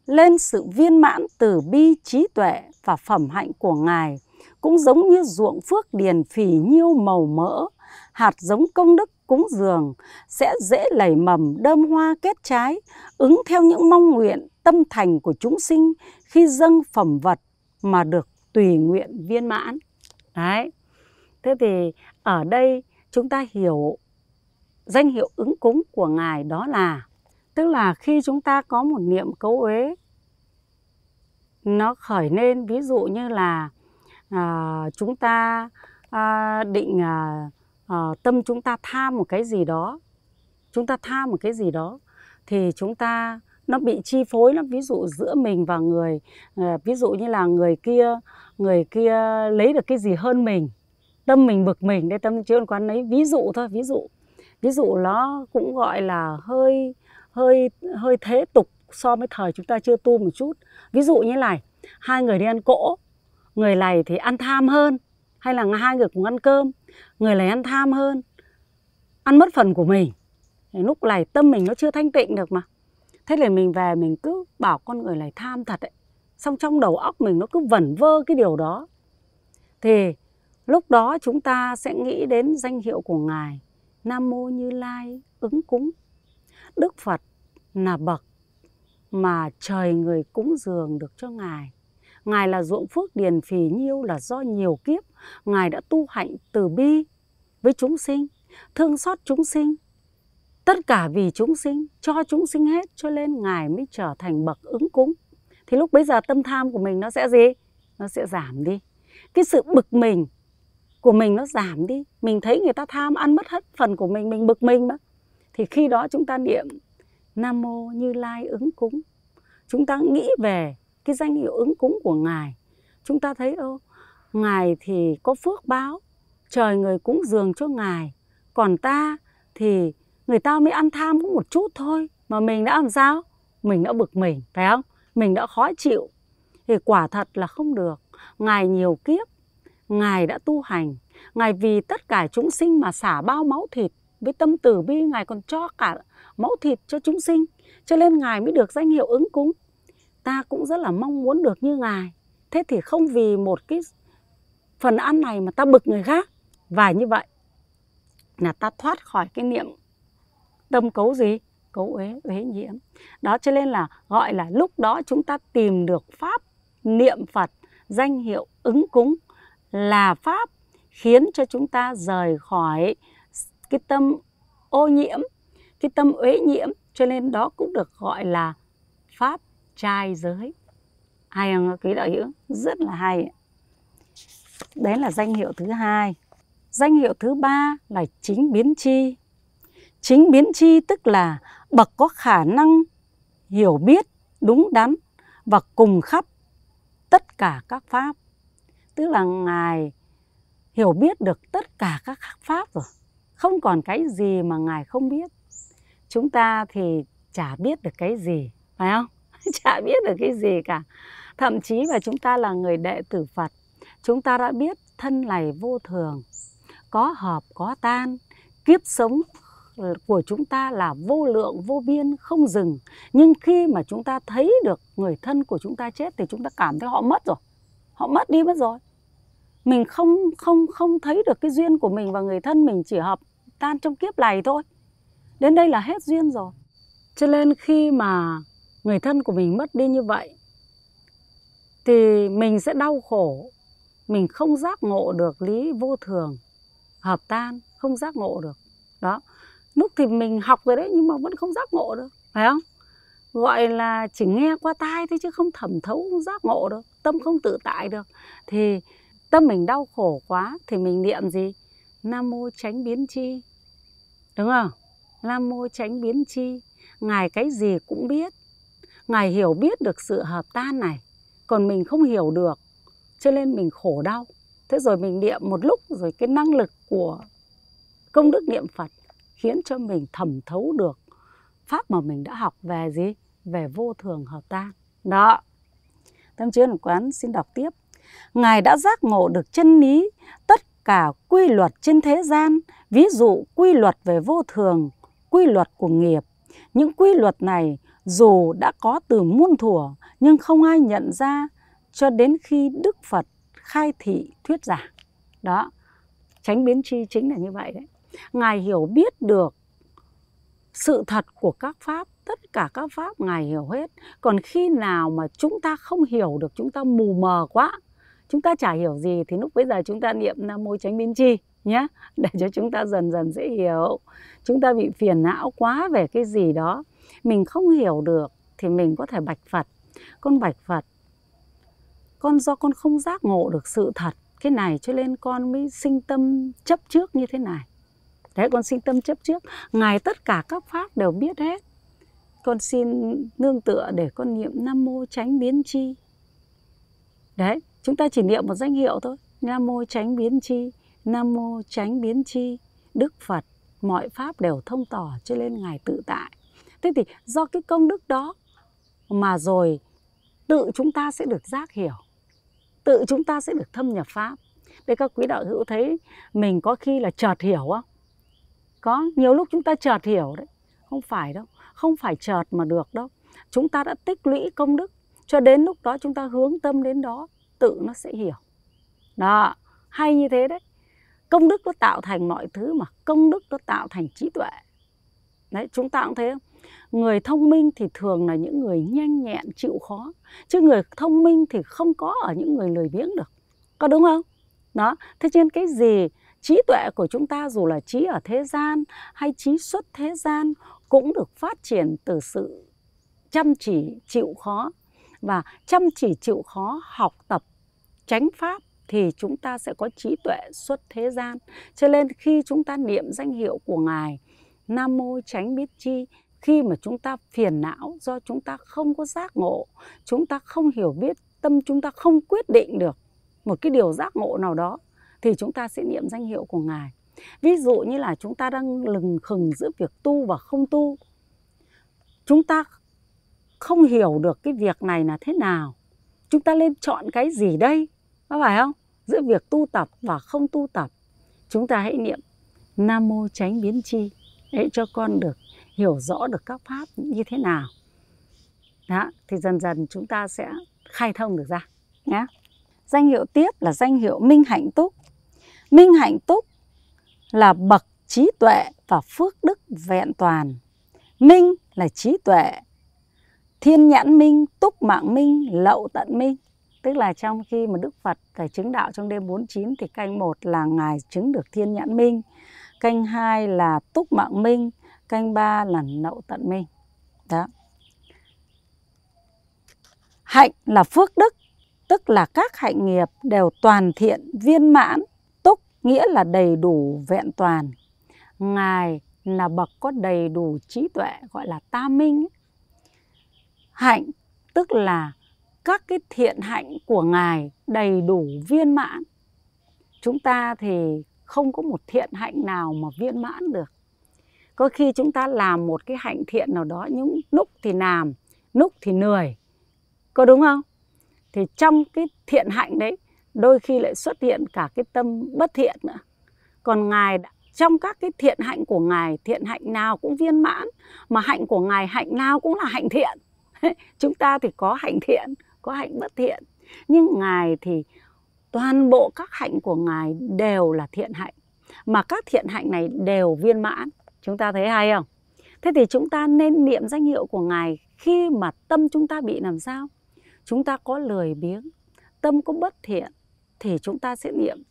lên sự viên mãn từ bi trí tuệ và phẩm hạnh của Ngài cũng giống như ruộng phước điền phì nhiêu màu mỡ, hạt giống công đức cúng dường sẽ dễ lẩy mầm đơm hoa kết trái, ứng theo những mong nguyện tâm thành của chúng sinh khi dâng phẩm vật mà được tùy nguyện viên mãn. Đấy. Thế thì ở đây chúng ta hiểu danh hiệu ứng cúng của Ngài đó là tức là khi chúng ta có một niệm cấu uế nó khởi lên ví dụ như là à, chúng ta à, định à, à, tâm chúng ta tham một cái gì đó chúng ta tham một cái gì đó thì chúng ta nó bị chi phối lắm ví dụ giữa mình và người à, ví dụ như là người kia người kia lấy được cái gì hơn mình tâm mình bực mình đây tâm chưa quán lấy ví dụ thôi ví dụ ví dụ nó cũng gọi là hơi hơi hơi thế tục so với thời chúng ta chưa tu một chút ví dụ như này hai người đi ăn cỗ người này thì ăn tham hơn hay là hai người cùng ăn cơm người này ăn tham hơn ăn mất phần của mình lúc này tâm mình nó chưa thanh tịnh được mà thế là mình về mình cứ bảo con người này tham thật ấy xong trong đầu óc mình nó cứ vẩn vơ cái điều đó thì lúc đó chúng ta sẽ nghĩ đến danh hiệu của ngài nam mô như lai ứng cúng đức phật là bậc mà trời người cúng dường được cho ngài Ngài là ruộng phước điền phì nhiêu là do nhiều kiếp. Ngài đã tu hạnh từ bi với chúng sinh, thương xót chúng sinh. Tất cả vì chúng sinh, cho chúng sinh hết cho nên Ngài mới trở thành bậc ứng cúng. Thì lúc bây giờ tâm tham của mình nó sẽ gì? Nó sẽ giảm đi. Cái sự bực mình của mình nó giảm đi. Mình thấy người ta tham ăn mất hết phần của mình, mình bực mình mà. Thì khi đó chúng ta niệm Nam Mô Như Lai ứng cúng. Chúng ta nghĩ về cái danh hiệu ứng cúng của ngài chúng ta thấy ô ngài thì có phước báo trời người cúng dường cho ngài còn ta thì người ta mới ăn tham cũng một chút thôi mà mình đã làm sao mình đã bực mình phải không mình đã khó chịu thì quả thật là không được ngài nhiều kiếp ngài đã tu hành ngài vì tất cả chúng sinh mà xả bao máu thịt với tâm từ bi ngài còn cho cả máu thịt cho chúng sinh cho nên ngài mới được danh hiệu ứng cúng ta cũng rất là mong muốn được như ngài thế thì không vì một cái phần ăn này mà ta bực người khác và như vậy là ta thoát khỏi cái niệm tâm cấu gì cấu uế uế nhiễm đó cho nên là gọi là lúc đó chúng ta tìm được pháp niệm phật danh hiệu ứng cúng là pháp khiến cho chúng ta rời khỏi cái tâm ô nhiễm cái tâm uế nhiễm cho nên đó cũng được gọi là pháp trai giới hay không quý đạo hữu rất là hay đấy là danh hiệu thứ hai danh hiệu thứ ba là chính biến chi chính biến chi tức là bậc có khả năng hiểu biết đúng đắn và cùng khắp tất cả các pháp tức là ngài hiểu biết được tất cả các pháp rồi không còn cái gì mà ngài không biết chúng ta thì chả biết được cái gì phải không chả biết được cái gì cả thậm chí mà chúng ta là người đệ tử phật chúng ta đã biết thân này vô thường có hợp có tan kiếp sống của chúng ta là vô lượng vô biên không dừng nhưng khi mà chúng ta thấy được người thân của chúng ta chết thì chúng ta cảm thấy họ mất rồi họ mất đi mất rồi mình không không không thấy được cái duyên của mình và người thân mình chỉ hợp tan trong kiếp này thôi đến đây là hết duyên rồi cho nên khi mà người thân của mình mất đi như vậy thì mình sẽ đau khổ mình không giác ngộ được lý vô thường hợp tan không giác ngộ được đó lúc thì mình học rồi đấy nhưng mà vẫn không giác ngộ được phải không gọi là chỉ nghe qua tai thôi chứ không thẩm thấu không giác ngộ được tâm không tự tại được thì tâm mình đau khổ quá thì mình niệm gì nam mô tránh biến chi đúng không nam mô tránh biến chi ngài cái gì cũng biết Ngài hiểu biết được sự hợp tan này, còn mình không hiểu được, cho nên mình khổ đau. Thế rồi mình niệm một lúc rồi cái năng lực của công đức niệm Phật khiến cho mình thẩm thấu được pháp mà mình đã học về gì? Về vô thường hợp tan. Đó. Tâm chuyên quán xin đọc tiếp. Ngài đã giác ngộ được chân lý tất cả quy luật trên thế gian, ví dụ quy luật về vô thường, quy luật của nghiệp. Những quy luật này dù đã có từ muôn thuở nhưng không ai nhận ra cho đến khi Đức Phật khai thị thuyết giảng. Đó, tránh biến chi chính là như vậy đấy. Ngài hiểu biết được sự thật của các pháp, tất cả các pháp Ngài hiểu hết. Còn khi nào mà chúng ta không hiểu được, chúng ta mù mờ quá, chúng ta chả hiểu gì thì lúc bây giờ chúng ta niệm Nam Mô Chánh Biến Chi nhé, để cho chúng ta dần dần dễ hiểu. Chúng ta bị phiền não quá về cái gì đó mình không hiểu được thì mình có thể bạch Phật con bạch Phật con do con không giác ngộ được sự thật cái này cho nên con mới sinh tâm chấp trước như thế này đấy con sinh tâm chấp trước ngài tất cả các pháp đều biết hết con xin nương tựa để con niệm nam mô tránh biến chi đấy chúng ta chỉ niệm một danh hiệu thôi nam mô tránh biến chi nam mô tránh biến chi đức phật mọi pháp đều thông tỏ cho nên ngài tự tại thế thì do cái công đức đó mà rồi tự chúng ta sẽ được giác hiểu tự chúng ta sẽ được thâm nhập pháp đây các quý đạo hữu thấy mình có khi là chợt hiểu không có nhiều lúc chúng ta chợt hiểu đấy không phải đâu không phải chợt mà được đâu chúng ta đã tích lũy công đức cho đến lúc đó chúng ta hướng tâm đến đó tự nó sẽ hiểu đó hay như thế đấy công đức nó tạo thành mọi thứ mà công đức nó tạo thành trí tuệ đấy chúng ta cũng thế không người thông minh thì thường là những người nhanh nhẹn chịu khó chứ người thông minh thì không có ở những người lười biếng được có đúng không đó thế nên cái gì trí tuệ của chúng ta dù là trí ở thế gian hay trí xuất thế gian cũng được phát triển từ sự chăm chỉ chịu khó và chăm chỉ chịu khó học tập tránh pháp thì chúng ta sẽ có trí tuệ xuất thế gian cho nên khi chúng ta niệm danh hiệu của ngài nam mô tránh biết chi khi mà chúng ta phiền não do chúng ta không có giác ngộ chúng ta không hiểu biết tâm chúng ta không quyết định được một cái điều giác ngộ nào đó thì chúng ta sẽ niệm danh hiệu của ngài ví dụ như là chúng ta đang lừng khừng giữa việc tu và không tu chúng ta không hiểu được cái việc này là thế nào chúng ta nên chọn cái gì đây có phải không giữa việc tu tập và không tu tập chúng ta hãy niệm nam mô chánh biến chi để cho con được hiểu rõ được các pháp như thế nào đó thì dần dần chúng ta sẽ khai thông được ra nhé danh hiệu tiếp là danh hiệu minh hạnh túc minh hạnh túc là bậc trí tuệ và phước đức vẹn toàn minh là trí tuệ thiên nhãn minh túc mạng minh lậu tận minh tức là trong khi mà Đức Phật phải chứng đạo trong đêm 49 thì canh một là Ngài chứng được thiên nhãn minh, canh hai là túc mạng minh, canh ba lằn nậu tận minh đó hạnh là phước đức tức là các hạnh nghiệp đều toàn thiện viên mãn túc nghĩa là đầy đủ vẹn toàn ngài là bậc có đầy đủ trí tuệ gọi là tam minh hạnh tức là các cái thiện hạnh của ngài đầy đủ viên mãn chúng ta thì không có một thiện hạnh nào mà viên mãn được có khi chúng ta làm một cái hạnh thiện nào đó những lúc thì làm lúc thì lười có đúng không thì trong cái thiện hạnh đấy đôi khi lại xuất hiện cả cái tâm bất thiện nữa còn ngài trong các cái thiện hạnh của ngài thiện hạnh nào cũng viên mãn mà hạnh của ngài hạnh nào cũng là hạnh thiện chúng ta thì có hạnh thiện có hạnh bất thiện nhưng ngài thì toàn bộ các hạnh của ngài đều là thiện hạnh mà các thiện hạnh này đều viên mãn Chúng ta thấy hay không? Thế thì chúng ta nên niệm danh hiệu của Ngài khi mà tâm chúng ta bị làm sao? Chúng ta có lười biếng, tâm có bất thiện thì chúng ta sẽ niệm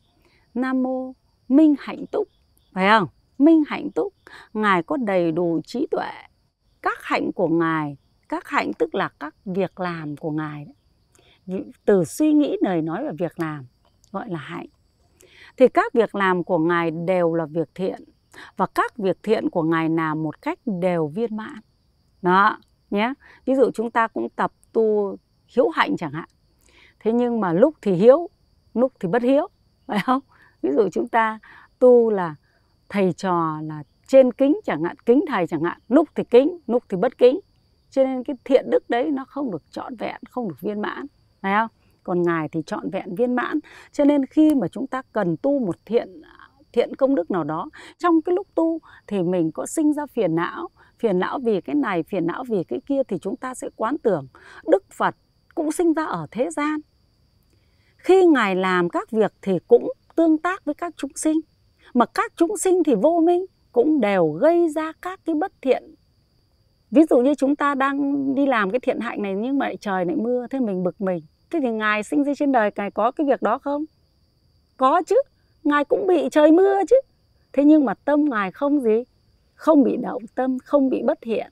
Nam mô Minh Hạnh Túc, phải không? Minh Hạnh Túc, Ngài có đầy đủ trí tuệ. Các hạnh của Ngài, các hạnh tức là các việc làm của Ngài. Từ suy nghĩ, lời nói và việc làm gọi là hạnh. Thì các việc làm của Ngài đều là việc thiện và các việc thiện của ngài làm một cách đều viên mãn đó nhé ví dụ chúng ta cũng tập tu hiếu hạnh chẳng hạn thế nhưng mà lúc thì hiếu lúc thì bất hiếu phải không ví dụ chúng ta tu là thầy trò là trên kính chẳng hạn kính thầy chẳng hạn lúc thì kính lúc thì bất kính cho nên cái thiện đức đấy nó không được trọn vẹn không được viên mãn phải không còn ngài thì trọn vẹn viên mãn cho nên khi mà chúng ta cần tu một thiện thiện công đức nào đó trong cái lúc tu thì mình có sinh ra phiền não phiền não vì cái này phiền não vì cái kia thì chúng ta sẽ quán tưởng đức phật cũng sinh ra ở thế gian khi ngài làm các việc thì cũng tương tác với các chúng sinh mà các chúng sinh thì vô minh cũng đều gây ra các cái bất thiện ví dụ như chúng ta đang đi làm cái thiện hạnh này nhưng mà lại trời lại mưa thế mình bực mình thế thì ngài sinh ra trên đời ngài có cái việc đó không có chứ ngài cũng bị trời mưa chứ thế nhưng mà tâm ngài không gì không bị động tâm không bị bất thiện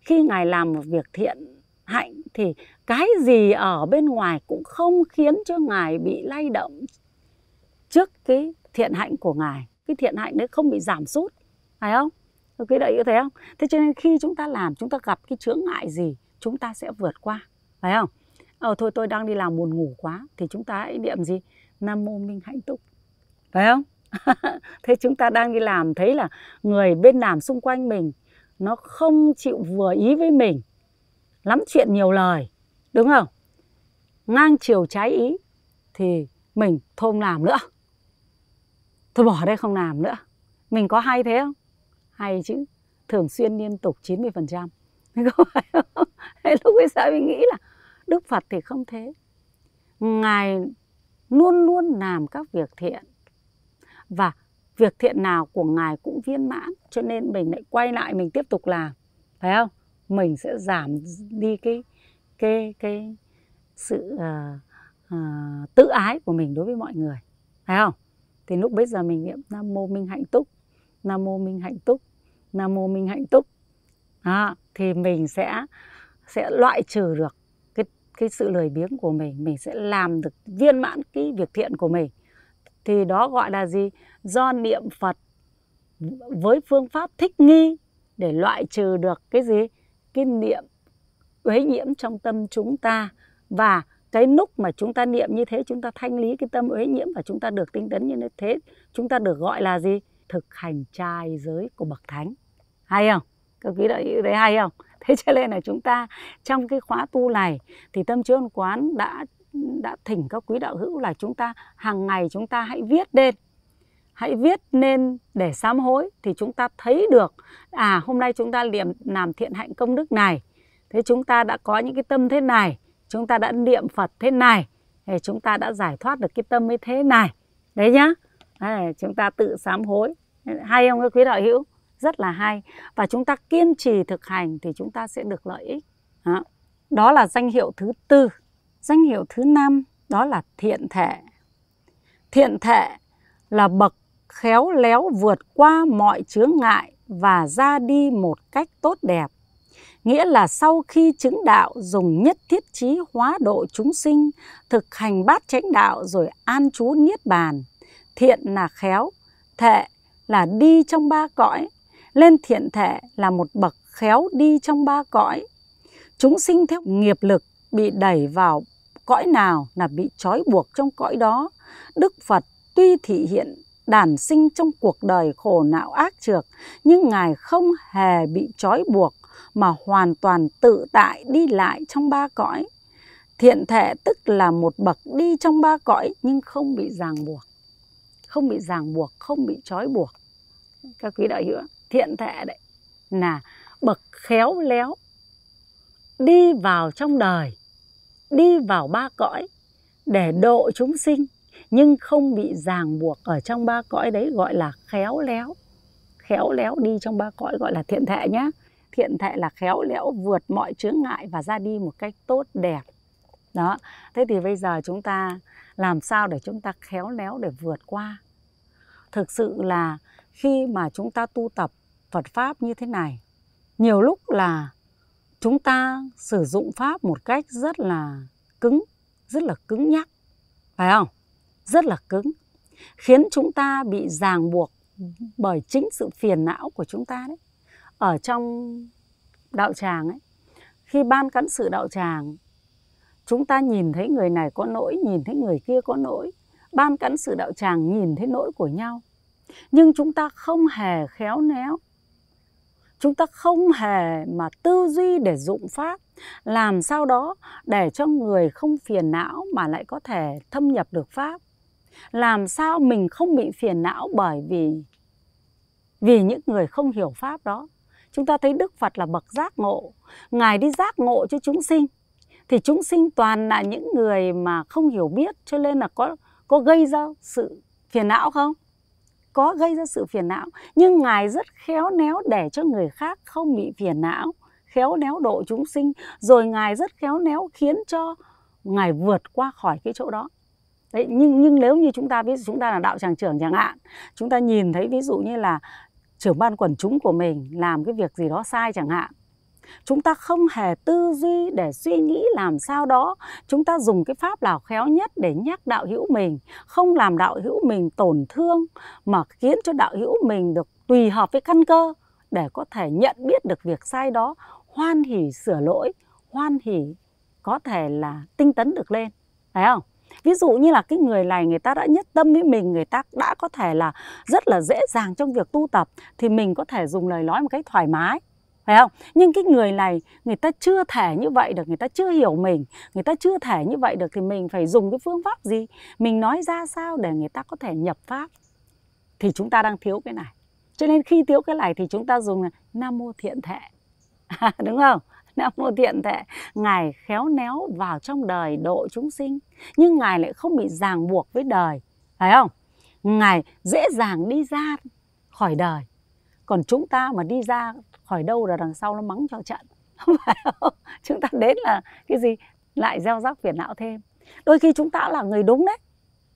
khi ngài làm một việc thiện hạnh thì cái gì ở bên ngoài cũng không khiến cho ngài bị lay động trước cái thiện hạnh của ngài cái thiện hạnh đấy không bị giảm sút phải không quý đấy hữu thấy không thế cho nên khi chúng ta làm chúng ta gặp cái chướng ngại gì chúng ta sẽ vượt qua phải không ờ thôi tôi đang đi làm buồn ngủ quá thì chúng ta hãy niệm gì nam mô minh hạnh túc phải không thế chúng ta đang đi làm thấy là người bên làm xung quanh mình nó không chịu vừa ý với mình lắm chuyện nhiều lời đúng không ngang chiều trái ý thì mình thôi làm nữa thôi bỏ đây không làm nữa mình có hay thế không hay chứ thường xuyên liên tục 90% phần trăm lúc ấy sao mình nghĩ là đức phật thì không thế ngài luôn luôn làm các việc thiện và việc thiện nào của ngài cũng viên mãn cho nên mình lại quay lại mình tiếp tục làm phải không mình sẽ giảm đi cái cái cái sự uh, uh, tự ái của mình đối với mọi người phải không thì lúc bây giờ mình niệm nam mô minh hạnh túc nam mô minh hạnh túc nam mô minh hạnh túc đó, thì mình sẽ sẽ loại trừ được cái cái sự lười biếng của mình mình sẽ làm được viên mãn cái việc thiện của mình thì đó gọi là gì do niệm phật với phương pháp thích nghi để loại trừ được cái gì cái niệm uế nhiễm trong tâm chúng ta và cái lúc mà chúng ta niệm như thế chúng ta thanh lý cái tâm uế nhiễm và chúng ta được tinh tấn như thế chúng ta được gọi là gì thực hành trai giới của bậc thánh hay không các quý đạo hữu thấy hay không thế cho nên là chúng ta trong cái khóa tu này thì tâm chứa quán đã đã thỉnh các quý đạo hữu là chúng ta hàng ngày chúng ta hãy viết lên hãy viết nên để sám hối thì chúng ta thấy được à hôm nay chúng ta liệm làm thiện hạnh công đức này thế chúng ta đã có những cái tâm thế này chúng ta đã niệm phật thế này thì chúng ta đã giải thoát được cái tâm như thế này đấy nhá đấy, chúng ta tự sám hối hay không các quý đạo hữu rất là hay và chúng ta kiên trì thực hành thì chúng ta sẽ được lợi ích đó, đó là danh hiệu thứ tư Danh hiệu thứ năm đó là thiện thể. Thiện thể là bậc khéo léo vượt qua mọi chướng ngại và ra đi một cách tốt đẹp. Nghĩa là sau khi chứng đạo dùng nhất thiết trí hóa độ chúng sinh, thực hành bát chánh đạo rồi an trú niết bàn. Thiện là khéo, thệ là đi trong ba cõi, lên thiện thể là một bậc khéo đi trong ba cõi. Chúng sinh theo nghiệp lực bị đẩy vào cõi nào là bị trói buộc trong cõi đó. Đức Phật tuy thị hiện đản sinh trong cuộc đời khổ não ác trược, nhưng Ngài không hề bị trói buộc mà hoàn toàn tự tại đi lại trong ba cõi. Thiện thể tức là một bậc đi trong ba cõi nhưng không bị ràng buộc. Không bị ràng buộc, không bị trói buộc. Các quý đạo hữu, thiện thể đấy là bậc khéo léo đi vào trong đời đi vào ba cõi để độ chúng sinh nhưng không bị ràng buộc ở trong ba cõi đấy gọi là khéo léo khéo léo đi trong ba cõi gọi là thiện thệ nhé, thiện thệ là khéo léo vượt mọi chướng ngại và ra đi một cách tốt đẹp đó thế thì bây giờ chúng ta làm sao để chúng ta khéo léo để vượt qua thực sự là khi mà chúng ta tu tập phật pháp như thế này nhiều lúc là chúng ta sử dụng pháp một cách rất là cứng rất là cứng nhắc phải không rất là cứng khiến chúng ta bị ràng buộc bởi chính sự phiền não của chúng ta đấy ở trong đạo tràng ấy khi ban cán sự đạo tràng chúng ta nhìn thấy người này có nỗi nhìn thấy người kia có nỗi ban cán sự đạo tràng nhìn thấy nỗi của nhau nhưng chúng ta không hề khéo léo chúng ta không hề mà tư duy để dụng pháp làm sao đó để cho người không phiền não mà lại có thể thâm nhập được pháp làm sao mình không bị phiền não bởi vì vì những người không hiểu pháp đó chúng ta thấy đức phật là bậc giác ngộ ngài đi giác ngộ cho chúng sinh thì chúng sinh toàn là những người mà không hiểu biết cho nên là có có gây ra sự phiền não không có gây ra sự phiền não nhưng ngài rất khéo léo để cho người khác không bị phiền não khéo léo độ chúng sinh rồi ngài rất khéo léo khiến cho ngài vượt qua khỏi cái chỗ đó đấy nhưng nhưng nếu như chúng ta biết chúng ta là đạo tràng trưởng chẳng hạn chúng ta nhìn thấy ví dụ như là trưởng ban quần chúng của mình làm cái việc gì đó sai chẳng hạn chúng ta không hề tư duy để suy nghĩ làm sao đó chúng ta dùng cái pháp nào khéo nhất để nhắc đạo hữu mình không làm đạo hữu mình tổn thương mà khiến cho đạo hữu mình được tùy hợp với căn cơ để có thể nhận biết được việc sai đó hoan hỉ sửa lỗi hoan hỉ có thể là tinh tấn được lên phải không ví dụ như là cái người này người ta đã nhất tâm với mình người ta đã có thể là rất là dễ dàng trong việc tu tập thì mình có thể dùng lời nói một cách thoải mái phải không nhưng cái người này người ta chưa thể như vậy được người ta chưa hiểu mình người ta chưa thể như vậy được thì mình phải dùng cái phương pháp gì mình nói ra sao để người ta có thể nhập pháp thì chúng ta đang thiếu cái này cho nên khi thiếu cái này thì chúng ta dùng là nam mô thiện thệ à, đúng không Nam Mô Thiện Thệ, Ngài khéo néo vào trong đời độ chúng sinh, nhưng Ngài lại không bị ràng buộc với đời, phải không? Ngài dễ dàng đi ra khỏi đời, còn chúng ta mà đi ra khỏi đâu là đằng sau nó mắng cho trận chúng ta đến là cái gì lại gieo rắc phiền não thêm đôi khi chúng ta là người đúng đấy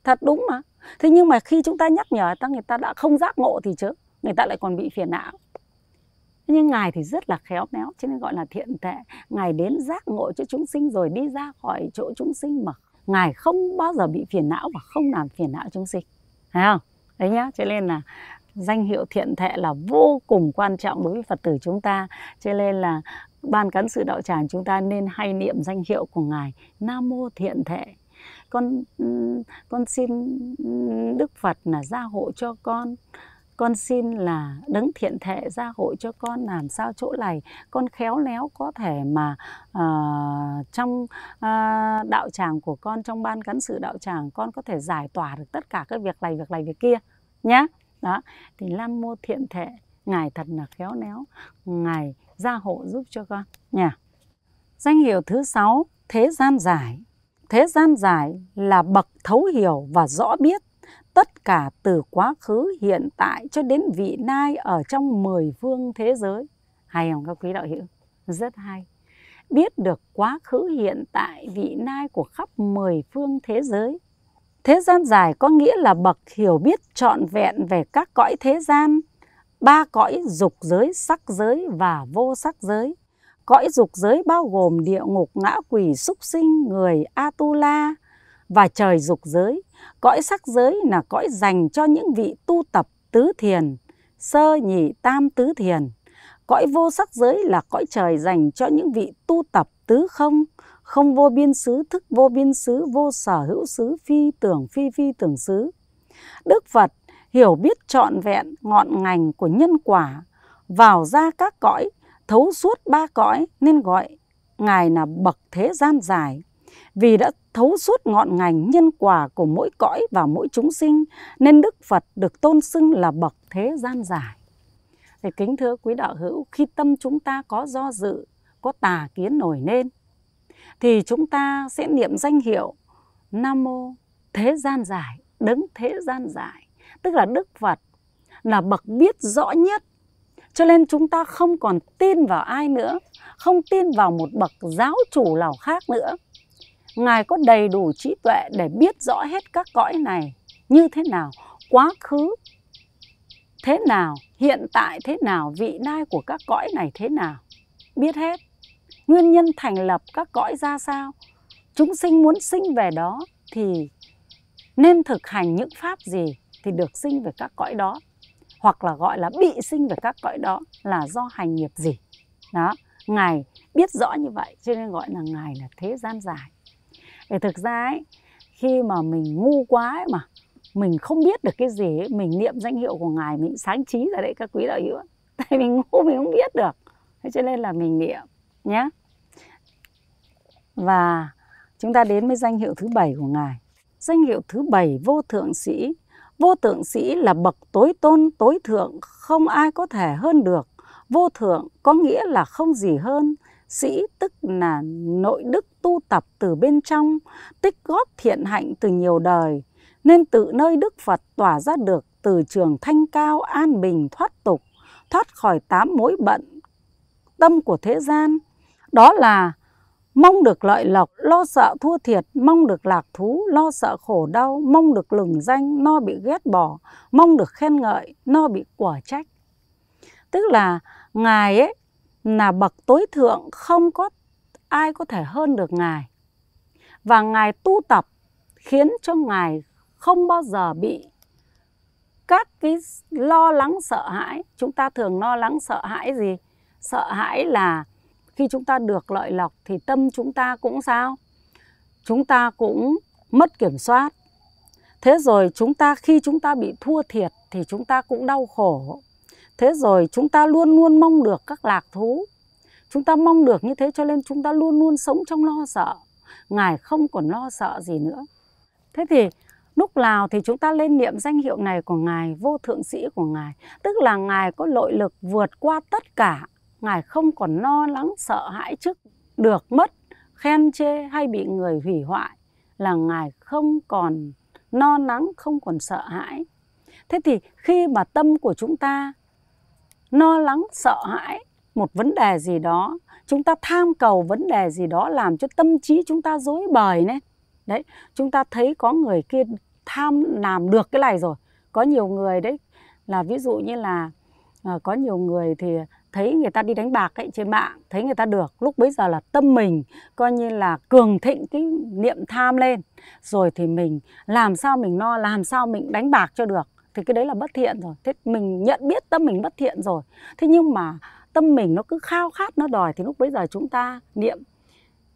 thật đúng mà thế nhưng mà khi chúng ta nhắc nhở ta người ta đã không giác ngộ thì chứ người ta lại còn bị phiền não nhưng ngài thì rất là khéo léo cho nên gọi là thiện tệ ngài đến giác ngộ cho chúng sinh rồi đi ra khỏi chỗ chúng sinh mà ngài không bao giờ bị phiền não và không làm phiền não chúng sinh thấy không đấy nhá cho nên là danh hiệu thiện thệ là vô cùng quan trọng đối với Phật tử chúng ta. Cho nên là ban cán sự đạo tràng chúng ta nên hay niệm danh hiệu của ngài Nam mô thiện thệ. Con con xin Đức Phật là gia hộ cho con con xin là đấng thiện thệ gia hộ cho con làm sao chỗ này con khéo léo có thể mà uh, trong uh, đạo tràng của con trong ban cán sự đạo tràng con có thể giải tỏa được tất cả các việc này việc này việc kia nhé đó thì Lan Mô thiện thể ngài thật là khéo léo ngài gia hộ giúp cho con nhà danh hiệu thứ sáu thế gian giải thế gian giải là bậc thấu hiểu và rõ biết tất cả từ quá khứ hiện tại cho đến vị lai ở trong mười phương thế giới hay không các quý đạo hữu rất hay biết được quá khứ hiện tại vị lai của khắp mười phương thế giới Thế gian dài có nghĩa là bậc hiểu biết trọn vẹn về các cõi thế gian, ba cõi dục giới, sắc giới và vô sắc giới. Cõi dục giới bao gồm địa ngục, ngã quỷ, súc sinh, người, Atula và trời dục giới. Cõi sắc giới là cõi dành cho những vị tu tập tứ thiền, sơ nhị tam tứ thiền. Cõi vô sắc giới là cõi trời dành cho những vị tu tập tứ không, không vô biên xứ, thức vô biên xứ, vô sở hữu xứ, phi tưởng phi phi tưởng xứ. Đức Phật hiểu biết trọn vẹn ngọn ngành của nhân quả, vào ra các cõi, thấu suốt ba cõi nên gọi Ngài là bậc thế gian dài. Vì đã thấu suốt ngọn ngành nhân quả của mỗi cõi và mỗi chúng sinh nên Đức Phật được tôn xưng là bậc thế gian giải. Thì kính thưa quý đạo hữu, khi tâm chúng ta có do dự, có tà kiến nổi lên thì chúng ta sẽ niệm danh hiệu Nam mô thế gian giải, đấng thế gian giải, tức là Đức Phật là bậc biết rõ nhất. Cho nên chúng ta không còn tin vào ai nữa, không tin vào một bậc giáo chủ nào khác nữa. Ngài có đầy đủ trí tuệ để biết rõ hết các cõi này như thế nào, quá khứ thế nào, hiện tại thế nào, vị lai của các cõi này thế nào, biết hết nguyên nhân thành lập các cõi ra sao chúng sinh muốn sinh về đó thì nên thực hành những pháp gì thì được sinh về các cõi đó hoặc là gọi là bị sinh về các cõi đó là do hành nghiệp gì đó ngài biết rõ như vậy cho nên gọi là ngài là thế gian dài để thực ra ấy khi mà mình ngu quá ấy mà mình không biết được cái gì ấy, mình niệm danh hiệu của ngài mình sáng trí ra đấy các quý đạo hữu tại mình ngu mình không biết được thế cho nên là mình niệm nhé. Và chúng ta đến với danh hiệu thứ bảy của Ngài. Danh hiệu thứ bảy vô thượng sĩ. Vô thượng sĩ là bậc tối tôn, tối thượng, không ai có thể hơn được. Vô thượng có nghĩa là không gì hơn. Sĩ tức là nội đức tu tập từ bên trong, tích góp thiện hạnh từ nhiều đời, nên tự nơi Đức Phật tỏa ra được từ trường thanh cao an bình thoát tục, thoát khỏi tám mối bận, tâm của thế gian, đó là mong được lợi lộc, lo sợ thua thiệt, mong được lạc thú, lo sợ khổ đau, mong được lừng danh, no bị ghét bỏ, mong được khen ngợi, no bị quả trách. Tức là Ngài ấy là bậc tối thượng không có ai có thể hơn được Ngài. Và Ngài tu tập khiến cho Ngài không bao giờ bị các cái lo lắng sợ hãi. Chúng ta thường lo lắng sợ hãi gì? Sợ hãi là khi chúng ta được lợi lộc thì tâm chúng ta cũng sao? Chúng ta cũng mất kiểm soát. Thế rồi chúng ta khi chúng ta bị thua thiệt thì chúng ta cũng đau khổ. Thế rồi chúng ta luôn luôn mong được các lạc thú. Chúng ta mong được như thế cho nên chúng ta luôn luôn sống trong lo sợ. Ngài không còn lo sợ gì nữa. Thế thì lúc nào thì chúng ta lên niệm danh hiệu này của Ngài, vô thượng sĩ của Ngài. Tức là Ngài có nội lực vượt qua tất cả Ngài không còn lo lắng sợ hãi trước được mất, khen chê hay bị người hủy hoại là Ngài không còn lo lắng, không còn sợ hãi. Thế thì khi mà tâm của chúng ta lo lắng, sợ hãi một vấn đề gì đó, chúng ta tham cầu vấn đề gì đó làm cho tâm trí chúng ta dối bời này. Đấy, chúng ta thấy có người kia tham làm được cái này rồi. Có nhiều người đấy là ví dụ như là ờ, có nhiều người thì thấy người ta đi đánh bạc ấy trên mạng thấy người ta được lúc bấy giờ là tâm mình coi như là cường thịnh cái niệm tham lên rồi thì mình làm sao mình no làm sao mình đánh bạc cho được thì cái đấy là bất thiện rồi thế mình nhận biết tâm mình bất thiện rồi thế nhưng mà tâm mình nó cứ khao khát nó đòi thì lúc bấy giờ chúng ta niệm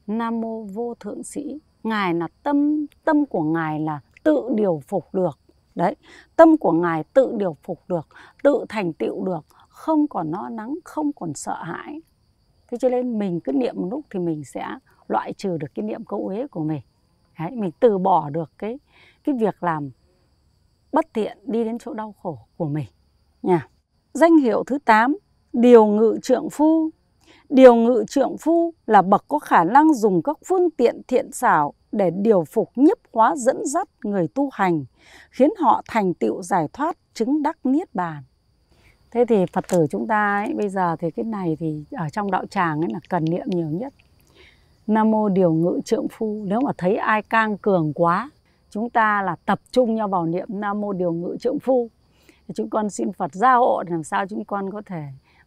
nam mô vô thượng sĩ ngài là tâm tâm của ngài là tự điều phục được đấy tâm của ngài tự điều phục được tự thành tựu được không còn lo nắng không còn sợ hãi thế cho nên mình cứ niệm một lúc thì mình sẽ loại trừ được cái niệm câu uế của mình Đấy, mình từ bỏ được cái cái việc làm bất thiện đi đến chỗ đau khổ của mình nha danh hiệu thứ 8 điều ngự trượng phu điều ngự trượng phu là bậc có khả năng dùng các phương tiện thiện xảo để điều phục nhiếp hóa dẫn dắt người tu hành khiến họ thành tựu giải thoát chứng đắc niết bàn Thế thì Phật tử chúng ta ấy, bây giờ thì cái này thì ở trong đạo tràng ấy là cần niệm nhiều nhất. Nam mô điều ngự trượng phu, nếu mà thấy ai cang cường quá, chúng ta là tập trung nhau vào niệm Nam mô điều ngự trượng phu. Thì chúng con xin Phật gia hộ làm sao chúng con có thể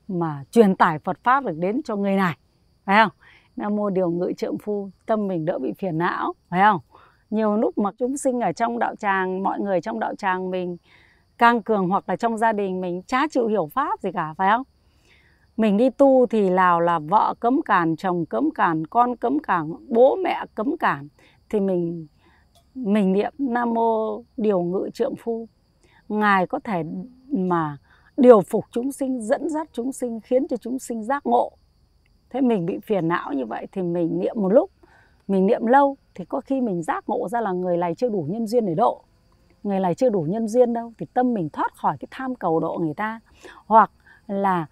mà truyền tải Phật pháp được đến cho người này, phải không? Nam mô điều ngự trượng phu, tâm mình đỡ bị phiền não, phải không? Nhiều lúc mà chúng sinh ở trong đạo tràng, mọi người trong đạo tràng mình càng cường hoặc là trong gia đình mình chả chịu hiểu pháp gì cả phải không mình đi tu thì nào là vợ cấm cản chồng cấm cản con cấm cản bố mẹ cấm cản thì mình mình niệm nam mô điều ngự trượng phu ngài có thể mà điều phục chúng sinh dẫn dắt chúng sinh khiến cho chúng sinh giác ngộ thế mình bị phiền não như vậy thì mình niệm một lúc mình niệm lâu thì có khi mình giác ngộ ra là người này chưa đủ nhân duyên để độ người này chưa đủ nhân duyên đâu thì tâm mình thoát khỏi cái tham cầu độ người ta hoặc là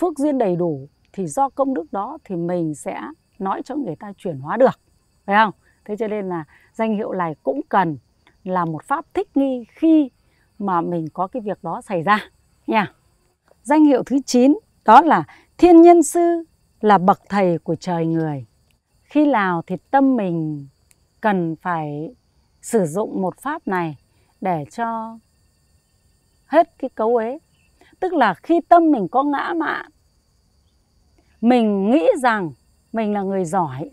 phước duyên đầy đủ thì do công đức đó thì mình sẽ nói cho người ta chuyển hóa được phải không thế cho nên là danh hiệu này cũng cần là một pháp thích nghi khi mà mình có cái việc đó xảy ra nha danh hiệu thứ 9 đó là thiên nhân sư là bậc thầy của trời người khi nào thì tâm mình cần phải sử dụng một pháp này để cho hết cái cấu ấy tức là khi tâm mình có ngã mạn mình nghĩ rằng mình là người giỏi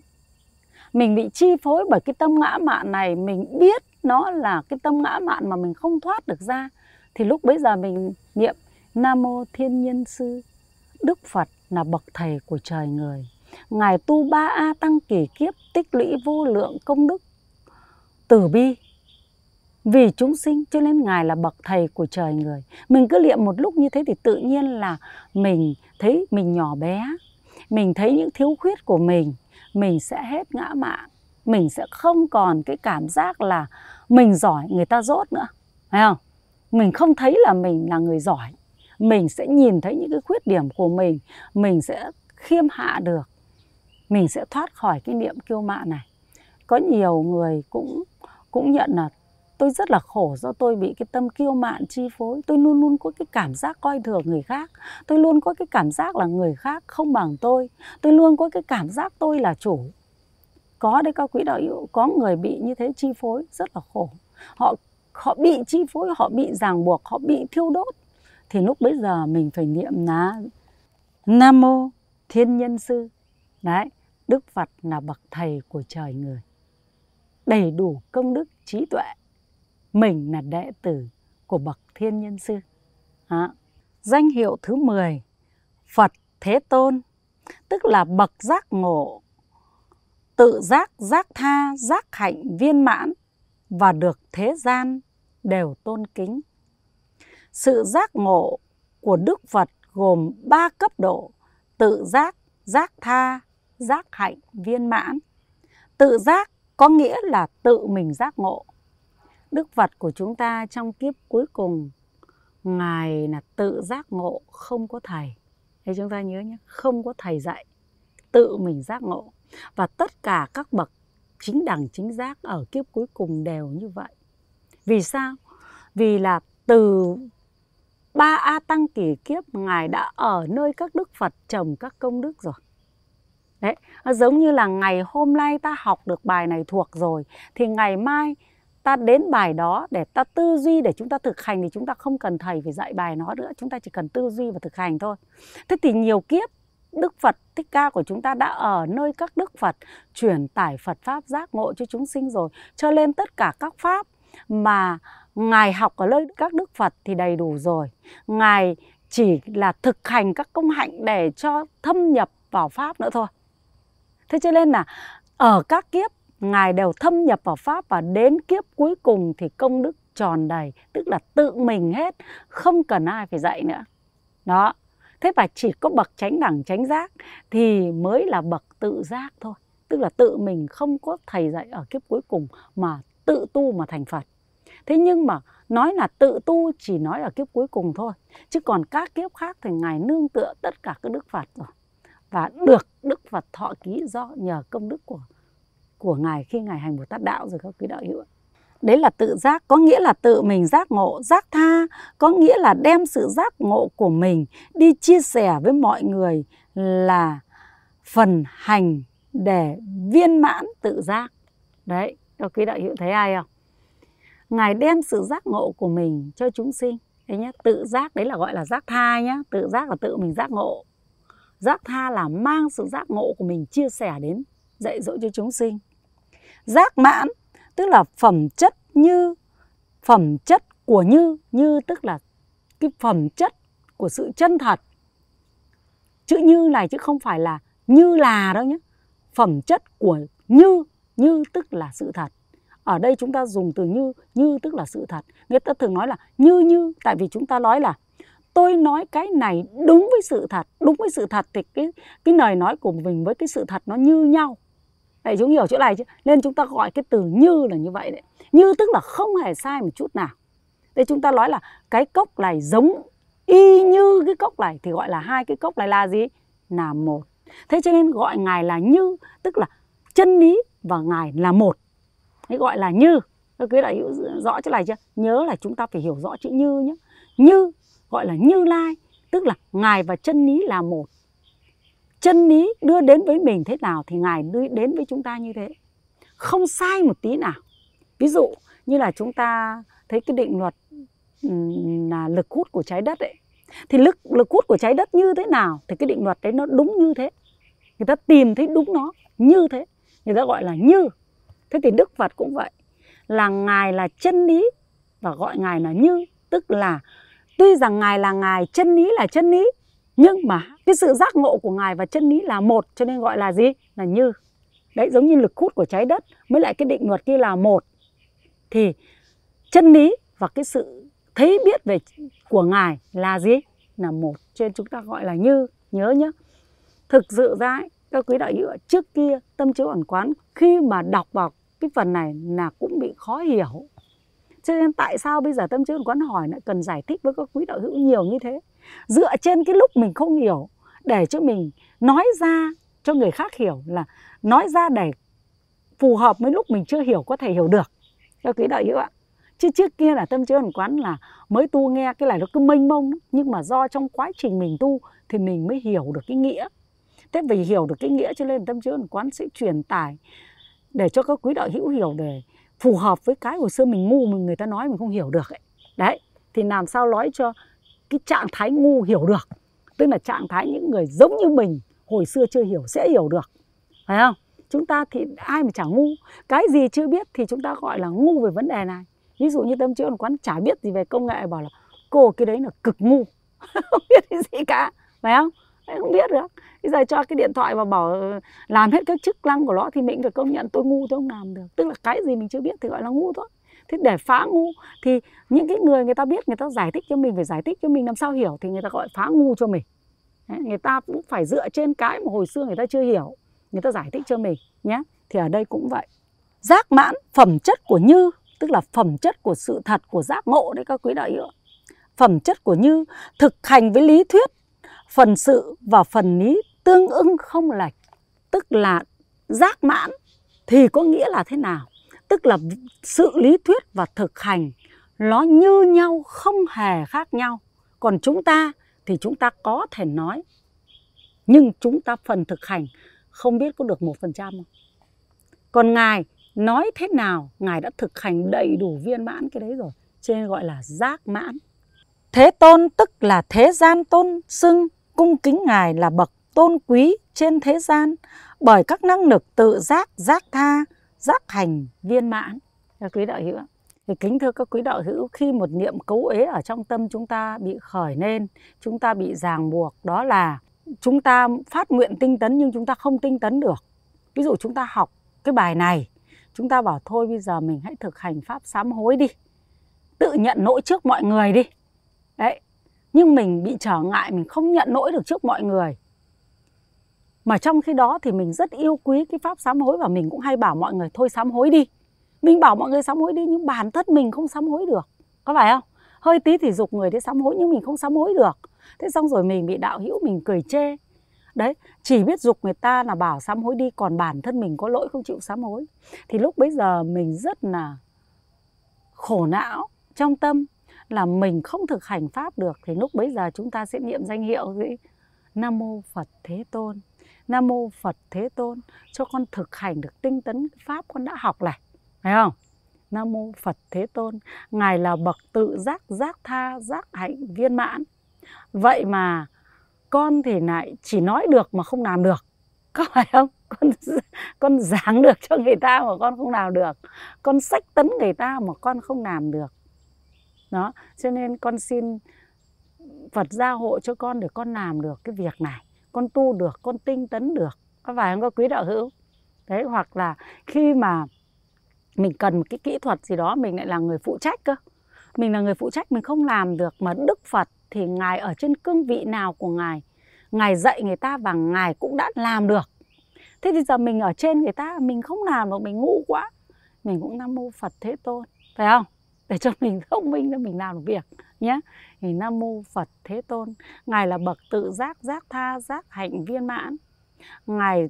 mình bị chi phối bởi cái tâm ngã mạn này mình biết nó là cái tâm ngã mạn mà mình không thoát được ra thì lúc bấy giờ mình niệm nam mô thiên nhân sư đức phật là bậc thầy của trời người ngài tu ba a tăng kỳ kiếp tích lũy vô lượng công đức từ bi vì chúng sinh cho nên ngài là bậc thầy của trời người mình cứ niệm một lúc như thế thì tự nhiên là mình thấy mình nhỏ bé mình thấy những thiếu khuyết của mình mình sẽ hết ngã mạn mình sẽ không còn cái cảm giác là mình giỏi người ta dốt nữa phải không mình không thấy là mình là người giỏi mình sẽ nhìn thấy những cái khuyết điểm của mình mình sẽ khiêm hạ được mình sẽ thoát khỏi cái niệm kiêu mạn này có nhiều người cũng cũng nhận là tôi rất là khổ do tôi bị cái tâm kiêu mạn chi phối tôi luôn luôn có cái cảm giác coi thường người khác tôi luôn có cái cảm giác là người khác không bằng tôi tôi luôn có cái cảm giác tôi là chủ có đấy các quý đạo hữu có người bị như thế chi phối rất là khổ họ họ bị chi phối họ bị ràng buộc họ bị thiêu đốt thì lúc bấy giờ mình phải niệm là nam mô thiên nhân sư đấy đức phật là bậc thầy của trời người đầy đủ công đức trí tuệ mình là đệ tử của bậc thiên nhân sư. À, danh hiệu thứ 10, Phật Thế Tôn, tức là bậc giác ngộ, tự giác, giác tha, giác hạnh viên mãn và được thế gian đều tôn kính. Sự giác ngộ của Đức Phật gồm 3 cấp độ, tự giác, giác tha, giác hạnh viên mãn. Tự giác có nghĩa là tự mình giác ngộ Đức Phật của chúng ta trong kiếp cuối cùng Ngài là tự giác ngộ không có thầy. Thế chúng ta nhớ nhé, không có thầy dạy, tự mình giác ngộ. Và tất cả các bậc chính đẳng chính giác ở kiếp cuối cùng đều như vậy. Vì sao? Vì là từ ba A Tăng kỷ kiếp Ngài đã ở nơi các Đức Phật trồng các công đức rồi. Đấy, giống như là ngày hôm nay ta học được bài này thuộc rồi thì ngày mai ta đến bài đó để ta tư duy để chúng ta thực hành thì chúng ta không cần thầy phải dạy bài nó nữa chúng ta chỉ cần tư duy và thực hành thôi thế thì nhiều kiếp Đức Phật Thích Ca của chúng ta đã ở nơi các Đức Phật truyền tải Phật Pháp giác ngộ cho chúng sinh rồi. Cho nên tất cả các Pháp mà Ngài học ở nơi các Đức Phật thì đầy đủ rồi. Ngài chỉ là thực hành các công hạnh để cho thâm nhập vào Pháp nữa thôi. Thế cho nên là ở các kiếp Ngài đều thâm nhập vào Pháp và đến kiếp cuối cùng thì công đức tròn đầy, tức là tự mình hết, không cần ai phải dạy nữa. Đó, thế và chỉ có bậc tránh đẳng tránh giác thì mới là bậc tự giác thôi. Tức là tự mình không có thầy dạy ở kiếp cuối cùng mà tự tu mà thành Phật. Thế nhưng mà nói là tự tu chỉ nói ở kiếp cuối cùng thôi. Chứ còn các kiếp khác thì Ngài nương tựa tất cả các Đức Phật rồi. Và được Đức Phật thọ ký do nhờ công đức của của ngài khi ngài hành một tát đạo rồi các quý đạo hữu đấy là tự giác có nghĩa là tự mình giác ngộ giác tha có nghĩa là đem sự giác ngộ của mình đi chia sẻ với mọi người là phần hành để viên mãn tự giác đấy các quý đạo hữu thấy ai không ngài đem sự giác ngộ của mình cho chúng sinh đấy nhé tự giác đấy là gọi là giác tha nhé tự giác là tự mình giác ngộ giác tha là mang sự giác ngộ của mình chia sẻ đến dạy dỗ cho chúng sinh. Giác mãn tức là phẩm chất như phẩm chất của như, như tức là cái phẩm chất của sự chân thật. Chữ như này chứ không phải là như là đâu nhé. Phẩm chất của như, như tức là sự thật. Ở đây chúng ta dùng từ như, như tức là sự thật. Người ta thường nói là như như, tại vì chúng ta nói là tôi nói cái này đúng với sự thật đúng với sự thật thì cái cái lời nói của mình với cái sự thật nó như nhau Đấy, chúng hiểu chỗ này chứ. Nên chúng ta gọi cái từ như là như vậy đấy. Như tức là không hề sai một chút nào. Đây chúng ta nói là cái cốc này giống y như cái cốc này thì gọi là hai cái cốc này là gì? Là một. Thế cho nên gọi ngài là như tức là chân lý và ngài là một. Thế gọi là như. Các quý đã hiểu rõ chỗ này chưa? Nhớ là chúng ta phải hiểu rõ chữ như nhé. Như gọi là như lai tức là ngài và chân lý là một chân lý đưa đến với mình thế nào thì ngài đưa đến với chúng ta như thế không sai một tí nào ví dụ như là chúng ta thấy cái định luật là lực hút của trái đất ấy thì lực lực hút của trái đất như thế nào thì cái định luật đấy nó đúng như thế người ta tìm thấy đúng nó như thế người ta gọi là như thế thì đức phật cũng vậy là ngài là chân lý và gọi ngài là như tức là tuy rằng ngài là ngài chân lý là chân lý nhưng mà cái sự giác ngộ của ngài và chân lý là một cho nên gọi là gì là như đấy giống như lực hút của trái đất mới lại cái định luật kia là một thì chân lý và cái sự thấy biết về của ngài là gì là một cho nên chúng ta gọi là như nhớ nhé thực sự ra các quý đạo hữu trước kia tâm chiếu ẩn quán khi mà đọc vào cái phần này là cũng bị khó hiểu cho nên tại sao bây giờ tâm chiếu ẩn quán hỏi lại cần giải thích với các quý đạo hữu nhiều như thế dựa trên cái lúc mình không hiểu để cho mình nói ra cho người khác hiểu là nói ra để phù hợp với lúc mình chưa hiểu có thể hiểu được theo quý đạo hữu ạ chứ trước kia là tâm trí hồn quán là mới tu nghe cái này nó cứ mênh mông nhưng mà do trong quá trình mình tu thì mình mới hiểu được cái nghĩa thế vì hiểu được cái nghĩa cho nên tâm trí hồn quán sẽ truyền tải để cho các quý đạo hữu hiểu để phù hợp với cái hồi xưa mình ngu mà người ta nói mình không hiểu được ấy. đấy thì làm sao nói cho cái trạng thái ngu hiểu được tức là trạng thái những người giống như mình hồi xưa chưa hiểu sẽ hiểu được phải không chúng ta thì ai mà chả ngu cái gì chưa biết thì chúng ta gọi là ngu về vấn đề này ví dụ như tâm chữa quán chả biết gì về công nghệ bảo là cô cái đấy là cực ngu không biết cái gì cả phải không không biết được bây giờ cho cái điện thoại và bảo ờ, làm hết các chức năng của nó thì mình được công nhận tôi ngu tôi không làm được tức là cái gì mình chưa biết thì gọi là ngu thôi thế để phá ngu thì những cái người người ta biết người ta giải thích cho mình phải giải thích cho mình làm sao hiểu thì người ta gọi phá ngu cho mình người ta cũng phải dựa trên cái mà hồi xưa người ta chưa hiểu người ta giải thích cho mình nhé thì ở đây cũng vậy giác mãn phẩm chất của như tức là phẩm chất của sự thật của giác ngộ đấy các quý đại hữu phẩm chất của như thực hành với lý thuyết phần sự và phần lý tương ưng không lệch tức là giác mãn thì có nghĩa là thế nào tức là sự lý thuyết và thực hành nó như nhau không hề khác nhau còn chúng ta thì chúng ta có thể nói nhưng chúng ta phần thực hành không biết có được một phần trăm không còn ngài nói thế nào ngài đã thực hành đầy đủ viên mãn cái đấy rồi cho nên gọi là giác mãn thế tôn tức là thế gian tôn xưng cung kính ngài là bậc tôn quý trên thế gian bởi các năng lực tự giác giác tha giác hành viên mãn các quý đạo hữu thì kính thưa các quý đạo hữu khi một niệm cấu ế ở trong tâm chúng ta bị khởi lên chúng ta bị ràng buộc đó là chúng ta phát nguyện tinh tấn nhưng chúng ta không tinh tấn được ví dụ chúng ta học cái bài này chúng ta bảo thôi bây giờ mình hãy thực hành pháp sám hối đi tự nhận lỗi trước mọi người đi đấy nhưng mình bị trở ngại mình không nhận lỗi được trước mọi người mà trong khi đó thì mình rất yêu quý cái pháp sám hối và mình cũng hay bảo mọi người thôi sám hối đi. Mình bảo mọi người sám hối đi nhưng bản thân mình không sám hối được. Có phải không? Hơi tí thì dục người để sám hối nhưng mình không sám hối được. Thế xong rồi mình bị đạo hữu mình cười chê. Đấy, chỉ biết dục người ta là bảo sám hối đi còn bản thân mình có lỗi không chịu sám hối. Thì lúc bấy giờ mình rất là khổ não trong tâm là mình không thực hành pháp được thì lúc bấy giờ chúng ta sẽ niệm danh hiệu gì Nam mô Phật Thế Tôn nam mô phật thế tôn cho con thực hành được tinh tấn pháp con đã học này phải không nam mô phật thế tôn ngài là bậc tự giác giác tha giác hạnh viên mãn vậy mà con thì lại chỉ nói được mà không làm được có phải không con con giảng được cho người ta mà con không làm được con sách tấn người ta mà con không làm được đó cho nên con xin phật gia hộ cho con để con làm được cái việc này con tu được con tinh tấn được có phải không có quý đạo hữu đấy hoặc là khi mà mình cần một cái kỹ thuật gì đó mình lại là người phụ trách cơ mình là người phụ trách mình không làm được mà đức phật thì ngài ở trên cương vị nào của ngài ngài dạy người ta và ngài cũng đã làm được thế thì giờ mình ở trên người ta mình không làm được mình ngu quá mình cũng nam mô phật thế tôn phải không để cho mình thông minh để mình làm được việc nhé thì nam mô phật thế tôn ngài là bậc tự giác giác tha giác hạnh viên mãn ngài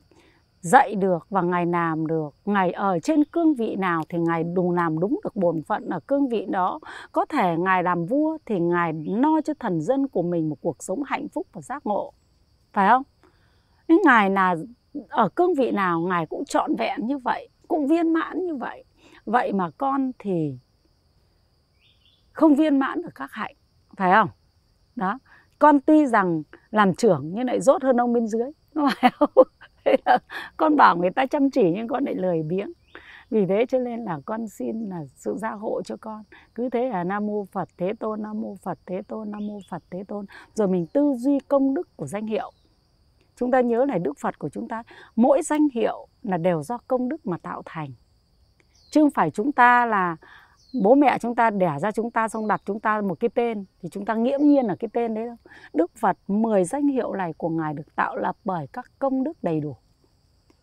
dạy được và ngài làm được ngài ở trên cương vị nào thì ngài đủ làm đúng được bổn phận ở cương vị đó có thể ngài làm vua thì ngài no cho thần dân của mình một cuộc sống hạnh phúc và giác ngộ phải không ngài là ở cương vị nào ngài cũng trọn vẹn như vậy cũng viên mãn như vậy vậy mà con thì không viên mãn được các hạnh phải không đó con tuy rằng làm trưởng nhưng lại dốt hơn ông bên dưới phải không là con bảo người ta chăm chỉ nhưng con lại lười biếng vì thế cho nên là con xin là sự gia hộ cho con cứ thế là nam mô phật thế tôn nam mô phật thế tôn nam mô phật thế tôn rồi mình tư duy công đức của danh hiệu chúng ta nhớ này đức phật của chúng ta mỗi danh hiệu là đều do công đức mà tạo thành chứ không phải chúng ta là bố mẹ chúng ta đẻ ra chúng ta xong đặt chúng ta một cái tên thì chúng ta nghiễm nhiên là cái tên đấy đâu. Đức Phật 10 danh hiệu này của Ngài được tạo lập bởi các công đức đầy đủ.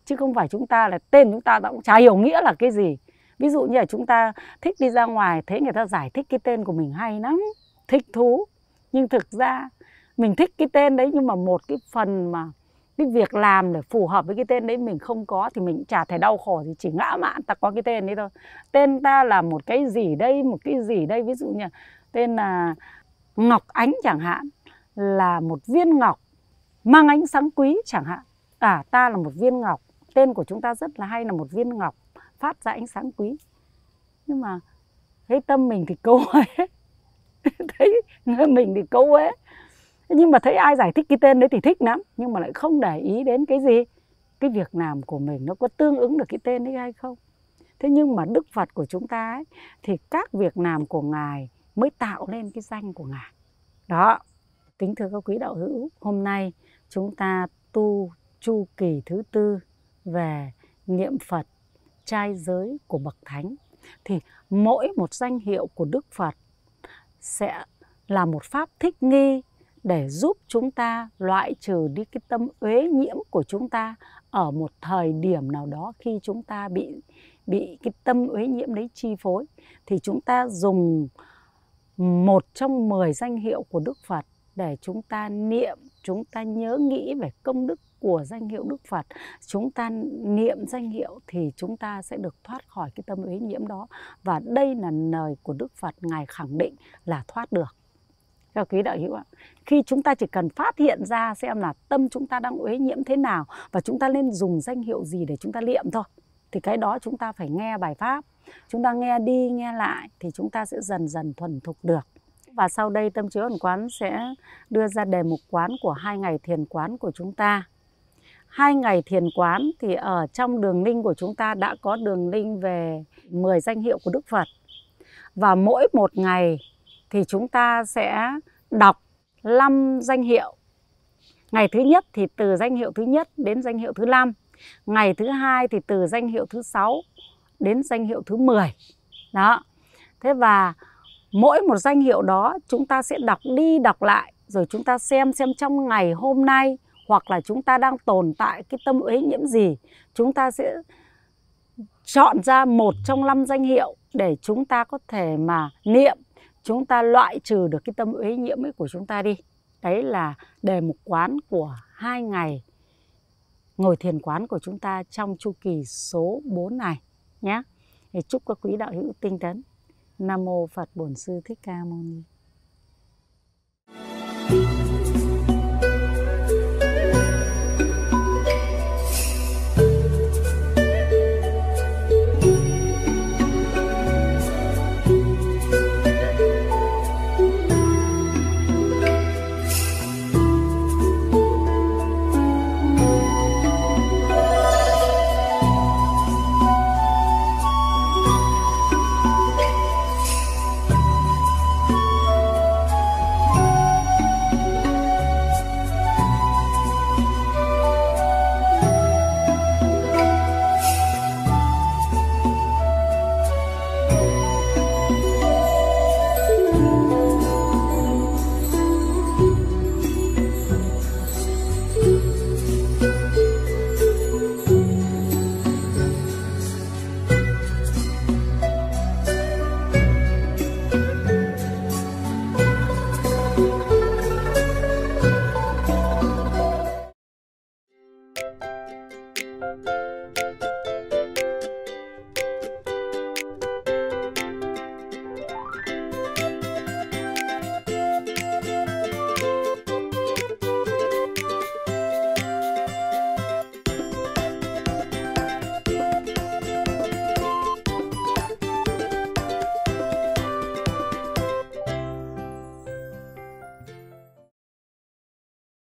Chứ không phải chúng ta là tên chúng ta cũng chả hiểu nghĩa là cái gì. Ví dụ như là chúng ta thích đi ra ngoài thế người ta giải thích cái tên của mình hay lắm, thích thú. Nhưng thực ra mình thích cái tên đấy nhưng mà một cái phần mà cái việc làm để phù hợp với cái tên đấy mình không có thì mình chả thể đau khổ thì chỉ ngã mạn ta có cái tên đấy thôi tên ta là một cái gì đây một cái gì đây ví dụ như tên là ngọc ánh chẳng hạn là một viên ngọc mang ánh sáng quý chẳng hạn à ta là một viên ngọc tên của chúng ta rất là hay là một viên ngọc phát ra ánh sáng quý nhưng mà thấy tâm mình thì câu ấy thấy mình thì câu ấy nhưng mà thấy ai giải thích cái tên đấy thì thích lắm nhưng mà lại không để ý đến cái gì cái việc làm của mình nó có tương ứng được cái tên đấy hay không thế nhưng mà đức phật của chúng ta ấy, thì các việc làm của ngài mới tạo nên cái danh của ngài đó kính thưa các quý đạo hữu hôm nay chúng ta tu chu kỳ thứ tư về niệm phật trai giới của bậc thánh thì mỗi một danh hiệu của đức phật sẽ là một pháp thích nghi để giúp chúng ta loại trừ đi cái tâm uế nhiễm của chúng ta ở một thời điểm nào đó khi chúng ta bị bị cái tâm uế nhiễm đấy chi phối thì chúng ta dùng một trong 10 danh hiệu của Đức Phật để chúng ta niệm, chúng ta nhớ nghĩ về công đức của danh hiệu Đức Phật, chúng ta niệm danh hiệu thì chúng ta sẽ được thoát khỏi cái tâm uế nhiễm đó và đây là lời của Đức Phật ngài khẳng định là thoát được theo quý đạo hữu ạ khi chúng ta chỉ cần phát hiện ra xem là tâm chúng ta đang uế nhiễm thế nào và chúng ta nên dùng danh hiệu gì để chúng ta liệm thôi thì cái đó chúng ta phải nghe bài pháp chúng ta nghe đi nghe lại thì chúng ta sẽ dần dần thuần thục được và sau đây tâm chứa ẩn quán sẽ đưa ra đề mục quán của hai ngày thiền quán của chúng ta hai ngày thiền quán thì ở trong đường linh của chúng ta đã có đường linh về 10 danh hiệu của Đức Phật và mỗi một ngày thì chúng ta sẽ đọc 5 danh hiệu. Ngày thứ nhất thì từ danh hiệu thứ nhất đến danh hiệu thứ năm. Ngày thứ hai thì từ danh hiệu thứ sáu đến danh hiệu thứ 10. Đó. Thế và mỗi một danh hiệu đó chúng ta sẽ đọc đi đọc lại rồi chúng ta xem xem trong ngày hôm nay hoặc là chúng ta đang tồn tại cái tâm ý nhiễm gì, chúng ta sẽ chọn ra một trong năm danh hiệu để chúng ta có thể mà niệm chúng ta loại trừ được cái tâm uế nhiễm ấy của chúng ta đi đấy là đề mục quán của hai ngày ngồi thiền quán của chúng ta trong chu kỳ số 4 này nhé. Thì chúc các quý đạo hữu tinh tấn. Nam mô Phật Bổn Sư Thích Ca Mâu Ni.